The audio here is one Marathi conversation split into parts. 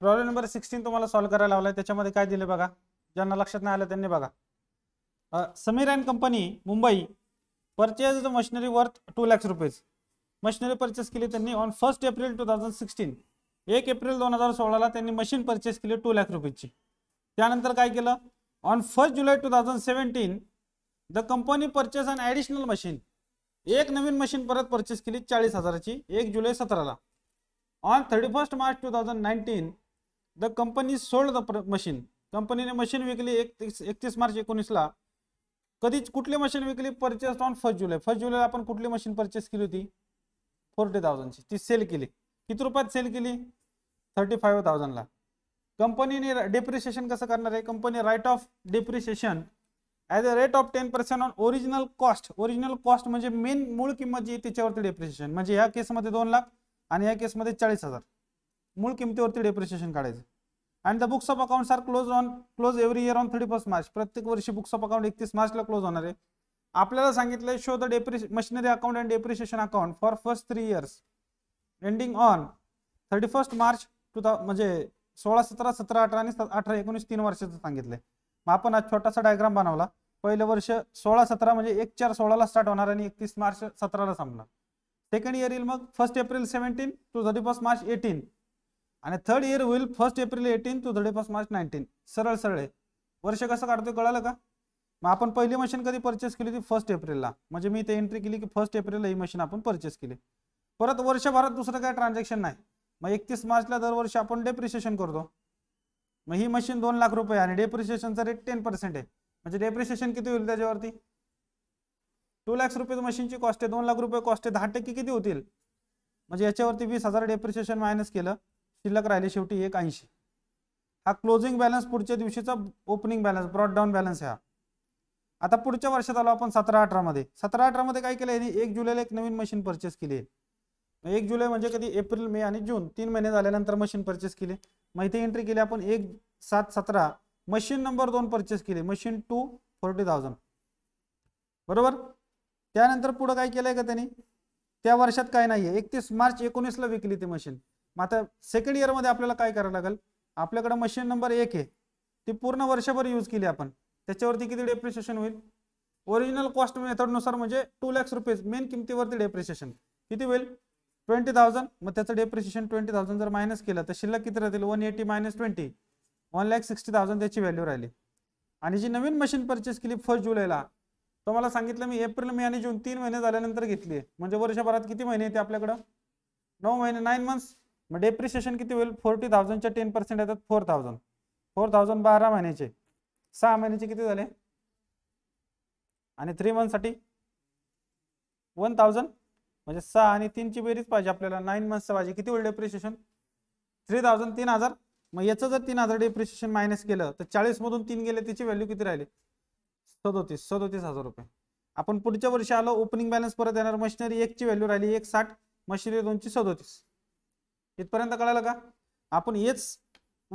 प्रॉब्लेम नंबर सिक्सटीन तुम्हाला सॉल्व्ह करायला लावलाय त्याच्यामध्ये काय दिले बघा ज्यांना लक्षात नाही आलं त्यांनी बघा Sameer and company Mumbai purchase the machinery worth two lakhs rupees machinery purchase केली त्यांनी on first April two thousand sixteen एक एप्रिल दोन हजार सोळाला त्यांनी मशीन परचेस केली टू लॅक रुपीजची त्यानंतर काय केलं on first July two thousand seventeen the company purchase an additional machine एक नवीन मशीन परत परचेस केली चाळीस हजाराची एक जुलै सतराला on thirty first March two thousand nineteen the company sold the machine कंपनीने मशीन विकली एकतीस एकतीस मार्च एकोणीसला कधीच कुठली मशीन विकली purchase on first July first जुलैला आपण कुठली मशीन परचेस केली होती फोर्टी थाउजंडची ती सेल केली किती रुपयात सेल केली थर्टी फाईव्ह थाउजंडला कंपनीने डेप्रिसिएशन कसं करणार आहे company write off depreciation as a rate of ten percent on original cost original cost म्हणजे मेन मूळ किंमत जी त्याच्यावरती डेप्रिसिएशन म्हणजे ह्या केसमध्ये दोन लाख आणि या केसमध्ये चाळीस हजार मूळ किमतीवरती डेप्रिशिएशन काढायचं and the books of accounts are close on close every year on thirty first March प्रत्येक वर्षी बुक्स ऑफ अकाउंट एकतीस मार्चला क्लोज होणार आहे आपल्याला सांगितलंय show the depreciation machinery account and depreciation account for first three years ending on thirty first March two था म्हणजे सोळा सतरा सतरा अठरा आणि अठरा एकोणीस तीन वर्षाचं सांगितलंय मग आपण आज छोटासा डायग्राम बनवला पहिलं वर्ष सोळा सतरा म्हणजे एक चार सोळाला स्टार्ट होणार आणि एकतीस मार्च सतराला संपणार सेकंड इयर येईल मग first April seventeen to thirty first March eighteen आणि थर्ड इयर होईल first April eighteen to thirty first March nineteen सरळ सरळ वर्ष कसं काढतोय कळालं का मग आपण पहिली मशीन कधी परचेस केली होती फर्स्ट एप्रिलला म्हणजे मी इथे एंट्री केली की फर्स्ट एप्रिलला ही मशीन आपण परचेस केली परत वर्षभरात दुसरं काय ट्रान्झॅक्शन नाही मग एकतीस मार्चला दरवर्षी आपण डेप्रिशिएशन करतो मग ही मशीन दोन लाख रुपये आणि डेप्रिशिएशनचा रेट टेन पर्सेंट आहे म्हणजे डेप्रिशिएशन किती होईल त्याच्यावरती टू लॅक्स रुपये मशीनची कॉस्ट आहे दोन लाख रुपये कॉस्ट आहे दहा टक्के किती होतील म्हणजे याच्यावरती वीस हजार डेप्रिशिएशन मायनस केलं शिल्लक राहिले शेवटी एक ऐंशी हा क्लोजिंग बॅलन्स पुढच्या दिवशीचा opening balance brought down balance आहे हा आता पुढच्या वर्षात आलो आपण सतरा अठरामध्ये सतरा अठरामध्ये काय केलं एक जुलैला एक नवीन मशीन परचेस केली आहे एक जुलै म्हणजे कधी एप्रिल मे आणि जून तीन महिने झाल्यानंतर मशीन परचेस केली माहिती एंट्री केली आपण एक सात सतरा मशीन नंबर दोन परचेस केली मशीन टू फोर्टी थाउजंड बरोबर त्यानंतर पुढे काय केलंय का त्यांनी त्या वर्षात काय नाहीये एकतीस मार्च एकोणीसला विकली ती मशीन मग आता सेकंड इयरमध्ये आपल्याला काय करावं लागेल आपल्याकडे मशीन नंबर एक आहे ती पूर्ण वर्षभर यूज केली आपण त्याच्यावरती किती डेप्रिशिएशन होईल ओरिजिनल कॉस्ट मेथडनुसार म्हणजे टू लॅक्स रुपीज मेन किमतीवरती डेप्रिशिएशन किती होईल ट्वेंटी थाउजंड मग त्याचं डेप्रिशिएशन ट्वेंटी थाउजंड जर मायनस केलं तर शिल्लक किती राहतील one eighty minus twenty one lakh sixty thousand त्याची व्हॅल्यू राहिली आणि जी नवीन मशीन परचेस केली फर्स्ट जुलैला तो मला सांगितलं मी एप्रिल मे आणि जून तीन महिने झाल्यानंतर घेतली आहे म्हणजे वर्षभरात किती महिने येते आपल्याकडं नऊ महिने नाईन मंथ्स मग डेप्रिशिएशन किती होईल फोर्टी च्या टेन पर्सेंट येतात फोर थाउजंड फोर थाउजंड बारा महिन्याचे सहा महिन्याचे किती झाले आणि थ्री मंथसाठी वन थाउजंड म्हणजे सहा आणि तीनची बेरीज पाहिजे आपल्याला नाईन मंथचं पाहिजे किती होईल डेप्रिशिएशन थ्री थाउजंड तीन हजार मग याचं जर तीन हजार डेप्रिशिएशन मायनस केलं तर चाळीसमधून तीन गेले त्याची व्हॅल्यू किती राहिली सदोतीस सदोतीस हजार रुपये आपण पुढच्या वर्षी आलो ओपनिंग बॅलन्स परत येणार मशिनरी एकची व्हॅल्यू राहिली एक साठ मशिनरी दोनची सदोतीस इथपर्यंत कळालं का आपण हेच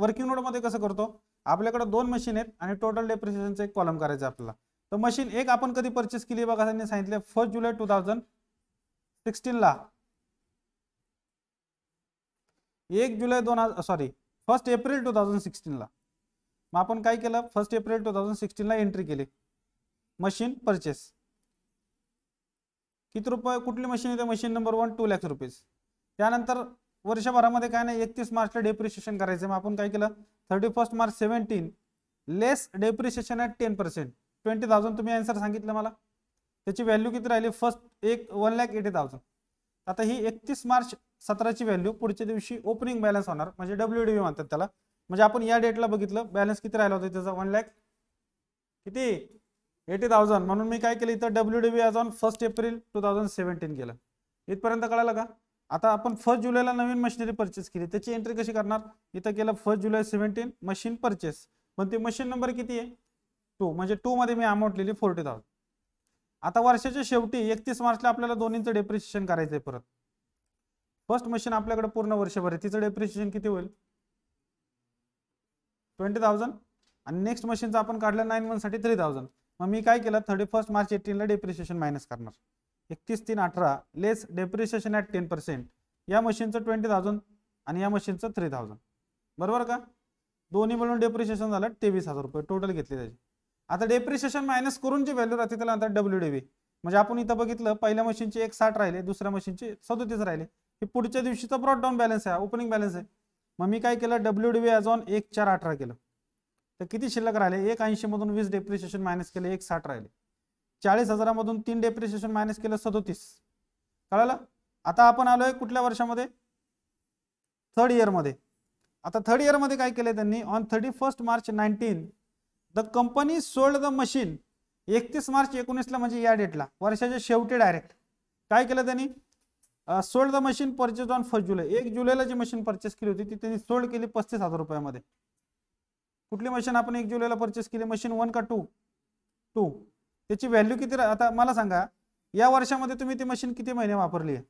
वर्किंग मध्ये कसं करतो आपल्याकडे दोन मशीन आहेत आणि टोटल डेप्रिसिएशनचं एक कॉलम करायचं आपल्याला तर मशीन एक आपण कधी परचेस केली बघा त्यांनी सांगितलं फर्स्ट जुलै टू थाउजंड सिक्स्टीनला एक जुलै दोन हजार sorry first April two thousand सिक्स्टीनला मग आपण काय केलं फर्स्ट एप्रिल टू थाउजंड सिक्स्टीनला एंट्री केली मशीन परचेस किती रुपये कुठली मशीन येते machine number one two lakhs rupees त्यानंतर वर्षभरामध्ये काय नाही एकतीस मार्चला डेप्रिशिएशन करायचं मग आपण काय केलं thirty first March seventeen less depreciation at ten percent twenty thousand तुम्ही आन्सर सांगितलं मला त्याची व्हॅल्यू किती राहिली फर्स्ट एक वन लॅक एटी थाउजंड आता ही एकतीस मार्च सतराची व्हॅल्यू पुढच्या दिवशी ओपनिंग बॅलन्स होणार म्हणजे डब्ल्यू डी म्हणतात त्याला म्हणजे आपण या डेटला बघितलं बॅलन्स किती राहिला होता त्याचा वन लॅक किती एटी थाउजंड म्हणून मी काय केलं इथं W D on first April two thousand seventeen केलं इथपर्यंत कळालं का आता आपण फर्स्ट जुलैला नवीन मशिनरी परचेस केली त्याची एंट्री कशी करणार इथं केलं first July seventeen machine purchase पण ती मशीन नंबर किती आहे टू म्हणजे टू मध्ये मी अमाऊंट लिहिली फोर्टी आता वर्षाच्या शेवटी एकतीस मार्चला आपल्याला दोन्हीचं डेप्रिशिएशन करायचंय परत फर्स्ट मशीन आपल्याकडे पूर्ण वर्षभर आहे तिचं डेप्रिशिएशन किती होईल ट्वेंटी थाउजंड आणि नेक्स्ट मशीनचं आपण काढलं नाईन मंथसाठी थ्री थाउजंड मग मी काय केलं थर्टी फर्स्ट मार्च एटीनला डेप्रिशिएशन मायनस करणार एकतीस तीन अठरा less depreciation at ten percent या मशीनचं ट्वेंटी थाउजंड आणि या मशीनचं थ्री थाउजंड बरोबर का दोन्ही मिळून डेप्रिशिएशन झालं तेवीस हजार रुपये टोटल घेतले त्याची आता डेप्रिशिएशन मायनस करून जी व्हॅल्यू राहते त्याला आता डब्ल्यू डी म्हणजे आपण इथं बघितलं पहिल्या मशीनची एक साठ राहिले दुसऱ्या मशीनची सदोतीस राहिले हे पुढच्या दिवशीचा ब्रॉड डाऊन बॅलन्स आहे ओपनिंग बॅलन्स आहे मग मी काय केलं डब्ल्यू डी ॲज ऑन एक चार अठरा केलं तर किती शिल्लक राहिले एक मधून वीस डेप्रिशिएशन मायनस केले एक साठ राहिले चाळीस हजारामधून तीन डेप्रिसिएशन मायनस केलं सदोतीस कळालं आता आपण आलोय कुठल्या वर्षामध्ये थर्ड इयरमध्ये आता थर्ड इयरमध्ये काय केलं त्यांनी on thirty first March nineteen the company sold the machine एकतीस मार्च एकोणीसला म्हणजे या डेटला वर्षाच्या शेवटी डायरेक्ट काय केलं त्यांनी sold the machine purchase on first July एक जुलैला जी मशीन परचेस केली होती ती त्यांनी सोल्ड केली पस्तीस हजार रुपयामध्ये कुठली मशीन आपण एक जुलैला परचेस केली मशीन वन का टू टू त्याची व्हॅल्यू किती आता मला सांगा या वर्षामध्ये तुम्ही ती मशीन किती महिने वापरली आहे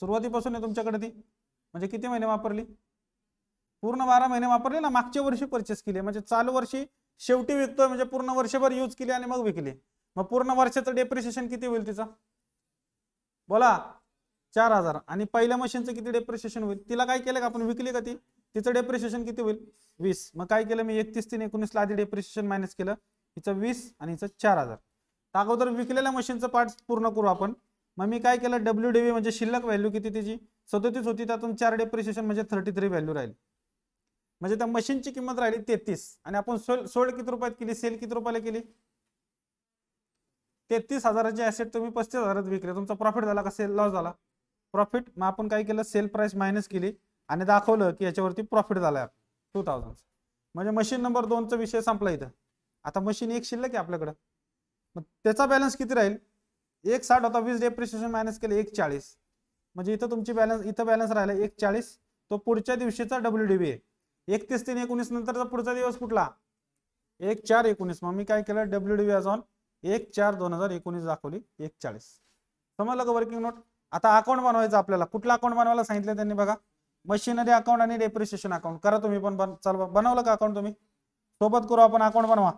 सुरुवातीपासून आहे तुमच्याकडे ती म्हणजे किती महिने वापरली पूर्ण बारा महिने वापरले ना मागच्या वर्षी परचेस केली म्हणजे चालू वर्षी शेवटी विकतोय म्हणजे पूर्ण वर्षभर यूज केली आणि मग विकली मग पूर्ण वर्षाचं डेप्रिसिएशन किती होईल तिचा बोला चार हजार आणि पहिल्या मशीनचं किती डेप्रिसिएशन होईल तिला काय केलं का आपण विकली का ती तिचं डेप्रिशिएशन किती होईल वीस मग काय केलं मी एकतीस तीन एकोणीसला आधी डेप्रिशिएशन मायनस केलं हिचं वीस आणि हिचं चार हजार अगोदर विकलेल्या मशीनचं पार्ट पूर्ण करू आपण मग मी काय केलं डब्ल्यू डी म्हणजे शिल्लक व्हॅल्यू किती तिची सदोतीस होती त्यातून चार डेप्रिशिएशन म्हणजे थर्टी थ्री व्हॅल्यू राहील म्हणजे त्या मशीनची किंमत राहिली तेहतीस आणि आपण सोल किती रुपयात केली सेल किती रुपयाला केली तेहतीस हजाराची ॲसेट तुम्ही पस्तीस हजारात विकले तुमचा प्रॉफिट झाला का सेल लॉस झाला प्रॉफिट मग आपण काय केलं सेल प्राइस मायनस केली आणि दाखवलं की याच्यावरती प्रॉफिट झाला आहे टू थाउजंड म्हणजे मशीन नंबर दोनचा विषय संपला इथं आता मशीन एक शिल्लक आहे आपल्याकडं मग त्याचा बॅलन्स किती राहील एक साठ होता वीस डेप्रिशिएशन मायनस केलं एक चाळीस म्हणजे इथं तुमची बॅलन्स इथं बॅलन्स राहिला एक चाळीस तो पुढच्या दिवशीचा डब्ल्यू डी बी आहे एकतीस तीन एकोणीस नंतरचा पुढचा दिवस कुठला एक चार एकोणीस मग मी काय केलं डब्ल्यू डी बी ऑन एक चार दोन हजार एकोणीस दाखवली एक चाळीस समजलं का वर्किंग नोट आता अकाउंट बनवायचं आपल्याला कुठला अकाउंट बनवायला सांगितलं त्यांनी बघा मशीनरी अकाउंट आणि डेप्रिसिएशन अकाउंट करा तुम्ही पण बनवलं का अकाउंट तुम्ही सोबत करू आपण अकाउंट बनवा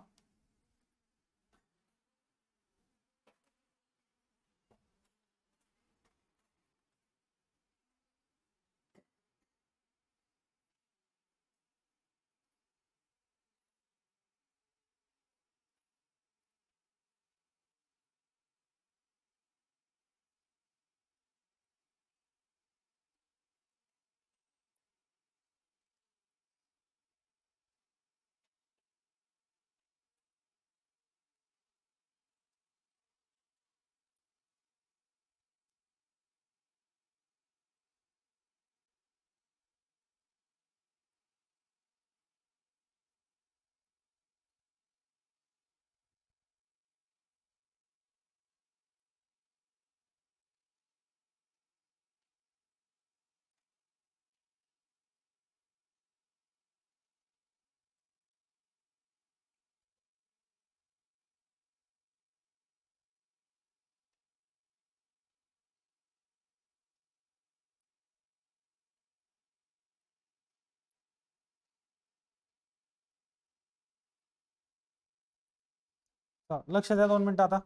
लक्ष द्या दोन मिनिटं आता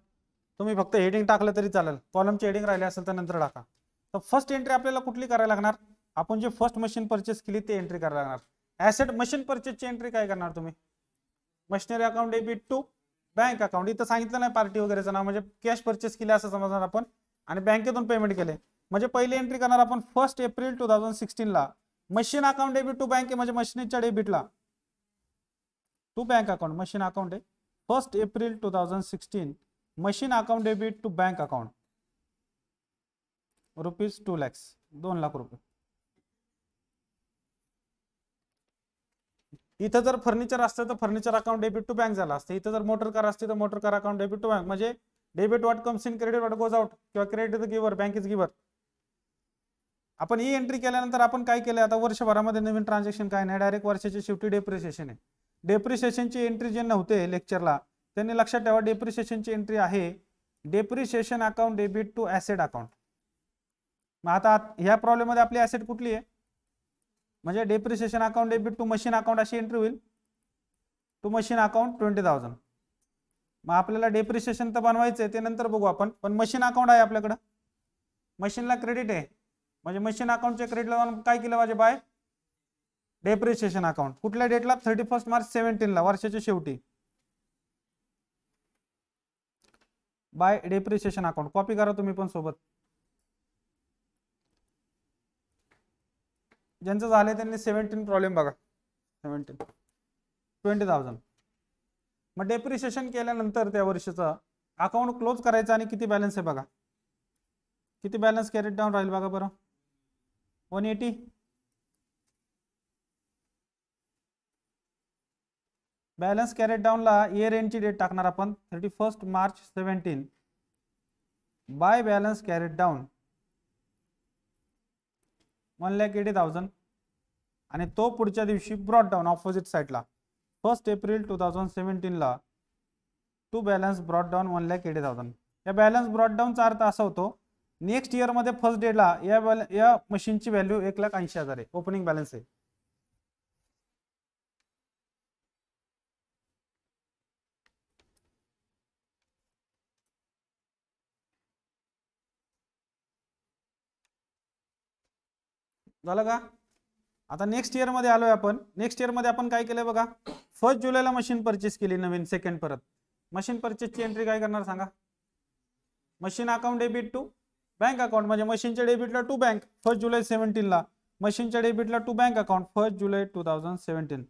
तुम्ही फक्त हेडिंग टाकलं तरी चालेल कॉलमची हेडिंग राहिले असेल तर नंतर टाका तर फर्स्ट एंट्री आपल्याला कुठली करायला लागणार आपण जे फर्स्ट मशीन परचेस केली ते एंट्री करायला लागणार ॲसेट मशीन परचेसची एंट्री काय करणार तुम्ही machinery account debit to bank account इथं सांगितलं नाही पार्टी वगैरेचं नाव म्हणजे कॅश परचेस केली असं समजणार आपण आणि बँकेतून पेमेंट केले म्हणजे पहिली एंट्री करणार आपण फर्स्ट एप्रिल टू थाउजंड ला machine account debit to bank म्हणजे मशिनीच्या डेबिटला to bank account machine account आहे first April two thousand sixteen machine account debit to bank account rupees two lakhs दोन लाख रुपये. इथं जर फर्निचर असतं तर furniture account debit to bank झाला असते इथं जर मोटर कार असते तर motor car account debit to bank म्हणजे debit what comes in credit what goes out किंवा credit giver bank is giver आपण ही एंट्री केल्यानंतर आपण काय केलं आता वर्षभरामध्ये नवीन ट्रान्झॅक्शन काय नाही डायरेक्ट वर्षाची शेवटी डेप्रिसिएशन आहे डेप्रिसिएशनची एंट्री ज्यांना होते लेक्चरला त्यांनी लक्षात ठेवा डेप्रिसिएशनची एंट्री आहे depreciation account debit to asset account मग आता ह्या प्रॉब्लेममध्ये आपली ॲसेट कुठली आहे म्हणजे depreciation account debit to machine account अशी एंट्री होईल to machine account twenty thousand मग आपल्याला डेप्रिसिएशन तर बनवायचं आहे ते नंतर बघू आपण पण मशीन अकाउंट आहे आपल्याकडं मशीनला क्रेडिट आहे म्हणजे मशीन अकाउंटच्या क्रेडिटला काय केलं पाहिजे बाय डेप्रिसिएशन अकाउंट कुठल्या डेटला थर्टी फर्स्ट मार्च सेव्हन्टीनला वर्षाच्या शेवटी बाय डेप्रिसिएशन अकाउंट कॉपी करा तुम्ही पण सोबत ज्यांचं झाले त्यांनी सेव्हन्टीन प्रॉब्लेम बघा सेव्हन्टीन ट्वेंटी थाउजंड मग डेप्रिसिएशन केल्यानंतर त्या वर्षाचा अकाउंट क्लोज करायचं आणि किती बॅलन्स आहे बघा किती बॅलन्स कॅरेट डाऊन राहील बघा बरं वन एटी बॅलन्स कॅरेट डाऊनला इयर एंडची डेट टाकणार आपण thirty first March seventeen by balance carried down one lakh eighty thousand आणि तो पुढच्या दिवशी ब्रॉड डाऊन ऑपोजिट साईडला फर्स्ट एप्रिल टू थाउजंड सेव्हन्टीनला to balance brought down one lakh eighty thousand या बॅलन्स ब्रॉड डाऊनचा अर्थ असा होतो नेक्स्ट इयरमध्ये फर्स्ट डेला या बॅल या मशीनची व्हॅल्यू एक लाख ऐंशी हजार आहे ओपनिंग बॅलन्स आहे झालं का आता नेक्स्ट इयरमध्ये आलोय आपण नेक्स्ट इयरमध्ये आपण काय केलंय बघा फर्स्ट जुलैला मशीन परचेस केली नवीन सेकंड परत मशीन ची एंट्री काय करणार सांगा machine account debit to bank account म्हणजे मशीनच्या डेबिटला टू बँक फर्स्ट जुलै सेव्हन्टीनला मशीनच्या डेबिटला to bank account first July two thousand seventeen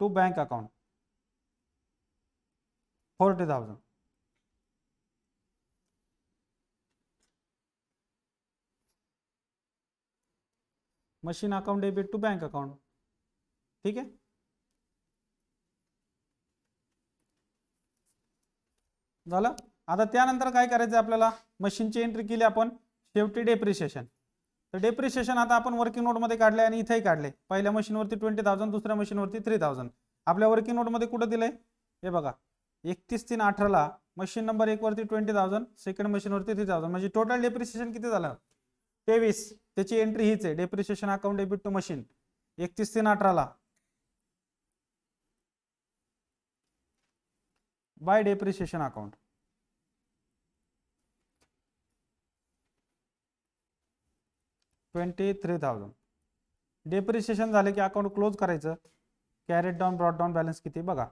to bank account forty thousand machine account debit to bank account ठीक आहे झालं आता त्यानंतर काय करायचं आपल्याला मशीनची एंट्री केली आपण शेवटी डेप्रिशिएशन तर डेप्रिशिएशन आता आपण वर्किंग नोटमध्ये काढले आणि इथेही काढले पहिल्या मशीनवरती ट्वेंटी थाउजंड दुसऱ्या मशीनवरती थ्री थाउजंड आपल्या वर्किंग नोटमध्ये कुठं दिलंय हे बघा एकतीस तीन अठराला मशीन नंबर एकवरती ट्वेंटी थाउजंड सेकंड मशीनवरती थ्री थाउजंड म्हणजे टोटल डेप्रिशिएशन किती झालं तेवीस त्याची एंट्री हीच आहे depreciation account debit to machine एकतीस तीन अठराला by depreciation account twenty three thousand depreciation झाले की अकाउंट क्लोज करायचं carried down brought down balance किती बघा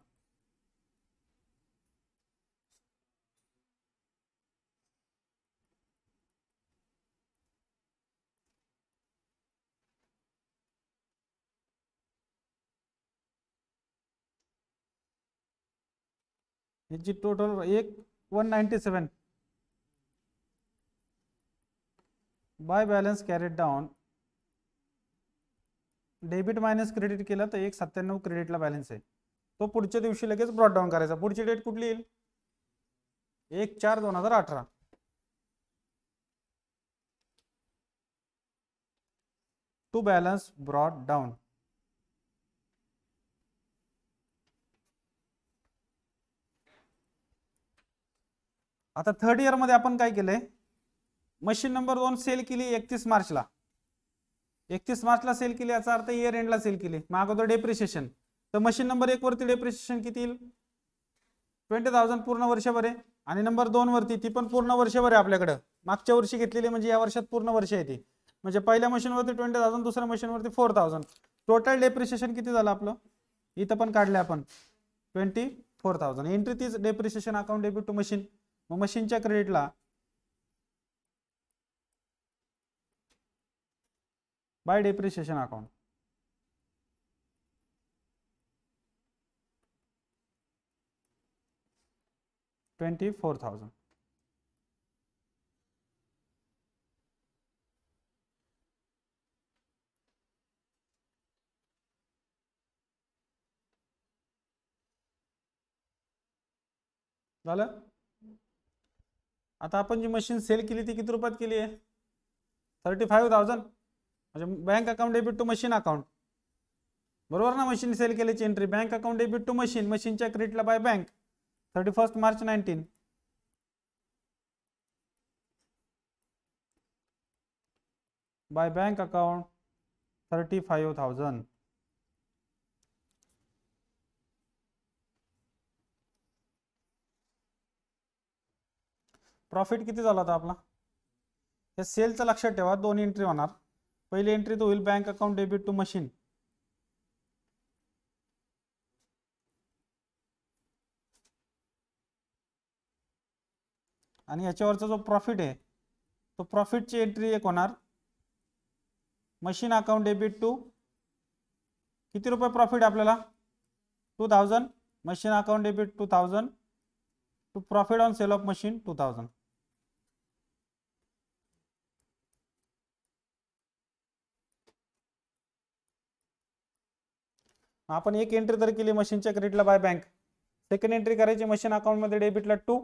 जी टोटल एक one ninety seven by balance carried down debit minus credit के तर एक सत्त्याण्णव क्रेडिटला बॅलन्स आहे तो पुढच्या लगे ब्रॉड डाउन करायचा पुढची डेट कुठली येईल एक चार दोन हजार अठारह टू बैलेंस ब्रॉड डाउन आता थर्ड इयर मध्ये आपण काय केलंय मशीन नंबर दोन सेल केली एकतीस मार्चला एकतीस मार्चला सेल केली याचा अर्थ इयर एंडला सेल केली माग होतो डेप्रिशिएशन तर मशीन नंबर एक वरती डेप्रिशिएशन किती येईल ट्वेंटी थाउजंड पूर्ण वर्षभर आहे आणि नंबर दोन वरती ती पण पूर्ण वर्षभर आहे आपल्याकडं मागच्या वर्षी घेतलेली म्हणजे या वर्षात पूर्ण वर्ष आहे ती म्हणजे पहिल्या मशीनवरती ट्वेंटी थाउजंड दुसऱ्या मशीनवरती फोर थाउजंड टोटल डेप्रिशिएशन किती झालं आपलं इथं पण काढलं आपण ट्वेंटी फोर थाउजंड एंट्री तीच depreciation account debit to machine मग मशीनच्या क्रेडिटला by depreciation account twenty four thousand झालं आता आपण जी मशीन सेल केली ती किती रुपयात केली आहे थर्टी फाईव्ह थाउजंड म्हणजे bank account debit to machine account बरोबर ना मशीन सेल केल्याची entry bank account debit to machine मशीनच्या क्रेडिटला by bank thirty first March nineteen by bank account thirty five thousand profit किती झाला होता आपला हे सेलचं लक्षात ठेवा दोन एंट्री होणार पहिली एंट्री तो होईल bank account debit to machine आणि याच्यावरचा जो प्रॉफिट आहे तो प्रॉफिटची एंट्री एक होणार मशीन अकाउंट डेबिट टू किती रुपये प्रॉफिट आपल्याला two thousand machine account debit two thousand to profit on sale of machine two thousand आपण एक एंट्री तर केली मशीनच्या क्रेडिटला बाय बँक सेकंड एंट्री करायची मशीन अकाउंटमध्ये डेबिटला टू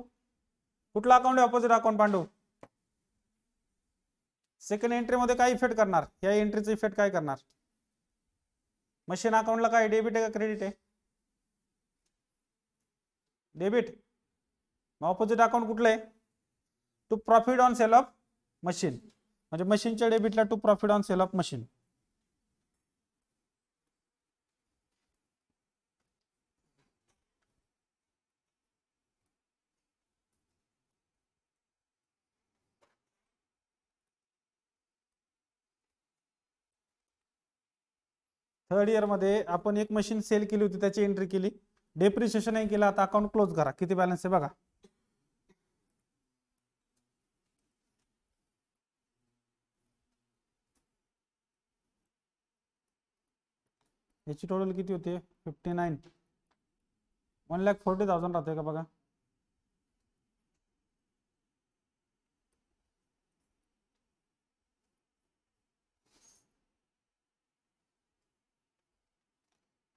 कुठला अकाउंट आहे ऑपोजिट अकाउंट पांडू सेकंड एंट्रीमध्ये काय इफेक्ट करणार या एंट्रीचा इफेक्ट काय करणार मशीन अकाउंटला काय डेबिट आहे का क्रेडिट आहे डेबिट मग ऑपोजिट अकाउंट कुठलं आहे to profit on sale of machine म्हणजे मशीनच्या डेबिटला to profit on sale of machine third इयरमध्ये आपण एक मशीन सेल केली होती त्याची एंट्री केली नाही केलं आता अकाउंट क्लोज करा किती बॅलन्स आहे बघा याची टोटल किती होते fifty nine one lakh forty thousand राहते का बघा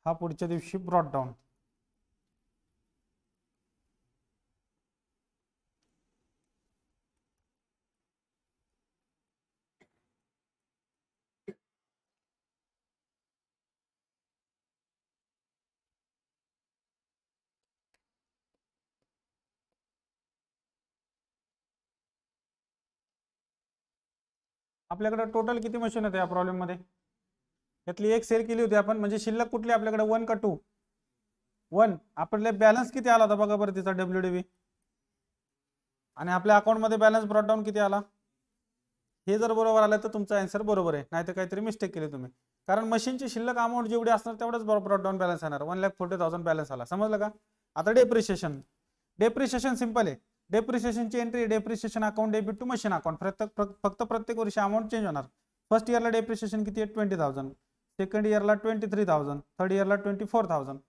हा पुढच्या दिवशी ब्रॉड डाऊन आपल्याकडे टोटल किती मशीन आहेत या प्रॉब्लेममध्ये यातली एक सेल केली होती आपण म्हणजे शिल्लक कुठली आपल्याकडे वन का टू वन आपल्याला बॅलन्स किती आला होता बघा बरं तिचा डब्ल्यू आणि आपल्या अकाउंटमध्ये बॅलन्स डाऊन किती आला हे जर बरोबर आलं तर तुमचा आन्सर बरोबर आहे नाहीतर काहीतरी मिस्टेक केली तुम्ही कारण मशीनची शिल्लक अमाऊंट जेवढी असणार तेवढंच ब्रॉडडाऊन बॅलन्स येणार one lakh forty thousand balance आला समजलं का आता डेप्रिशिएशन डेप्रिशिएशन सिंपल आहे डेप्रिशिएशनची entry depreciation account debit to machine account प्रत्येक फक्त प्रत्येक वर्षी अमाऊंट चेंज होणार फर्स्ट इयरला डेप्रिशिएशन किती आहे ट्वेंटी थाउजंड सेकंड इयरला ट्वेंटी थ्री थाउजंड थर्ड इयरला ट्वेंटी फोर थाउजंड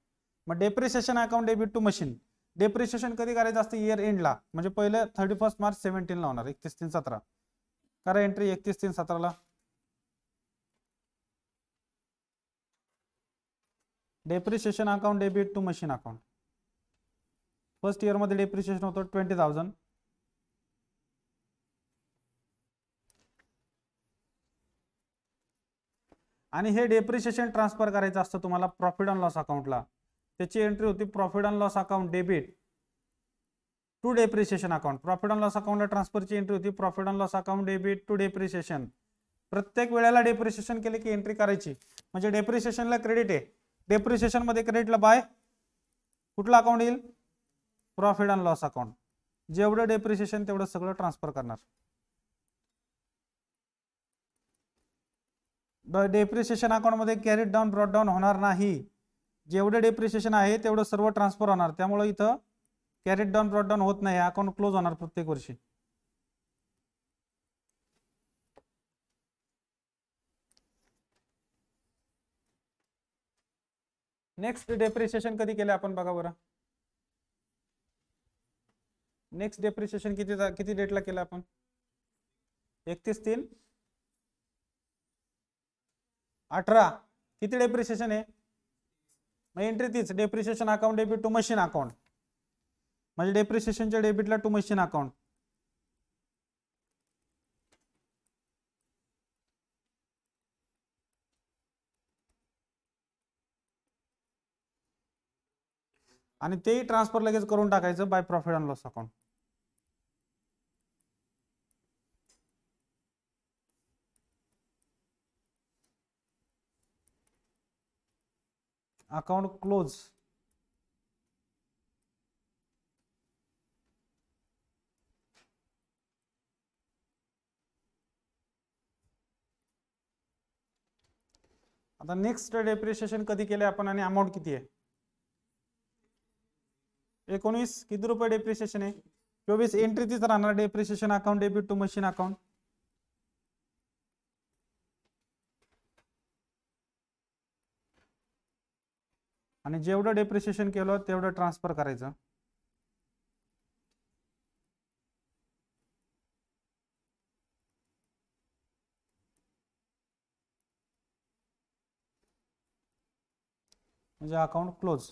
मग depreciation account debit to machine depreciation कधी करायचं असतं इयर एंडला म्हणजे पहिलं थर्टी फर्स्ट मार्च सेव्हन्टीनला होणार एकतीस तीन सतरा करा एंट्री एकतीस तीन सतराला depreciation account debit to machine account first इयरमध्ये डेप्रिसिएशन होतं ट्वेंटी थाउजंड आणि हे डेप्रिशिएशन ट्रान्सफर करायचं असतं तुम्हाला प्रॉफिट अँड लॉस अकाउंटला त्याची एंट्री होती profit and loss account debit to depreciation account profit and loss अकाउंटला ट्रान्सफरची एंट्री होती profit and loss account debit to depreciation प्रत्येक वेळेला डेप्रिशिएशन केले की एंट्री करायची म्हणजे डेप्रिशिएशनला क्रेडिट आहे डेप्रिशिएशनमध्ये क्रेडिटला बाय कुठला अकाउंट येईल प्रॉफिट अँड लॉस अकाउंट जेवढं डेप्रिशिएशन तेवढं सगळं ट्रान्सफर करणार डेप्रिसिएशन अकाउंटमध्ये कॅरीड डाऊन ब्रॉड डाऊन होणार नाही जेवढे डेप्रिसिएशन आहे तेवढं सर्व ट्रान्सफर होणार त्यामुळे इथं कॅरीड डाऊन ब्रॉड डाऊन होत नाही अकाउंट क्लोज होणार प्रत्येक वर्षी नेक्स्ट डेप्रिसिएशन कधी केलं आपण बघा बरं नेक्स्ट डेप्रिसिएशन किती किती डेटला केलं आपण एकतीस तीन अठरा किती डेप्रिसिएशन आहे मग एंट्री तीच depreciation account debit to machine account म्हणजे डेप्रिसिएशनच्या डेबिटला टू मशीन अकाउंट आणि तेही ट्रान्सफर लगेच करून टाकायचं by profit and loss account account close आता नेक्स्ट डेप्रिशिएशन कधी केले आपण आणि अमाऊंट किती आहे एकोणीस किती रुपये डेप्रिशिएशन आहे चोवीस एंट्री तीच राहणार depreciation account debit to machine account आणि जेवढं डेप्रिसिएशन केलं तेवढं ट्रान्सफर करायचं म्हणजे अकाउंट क्लोज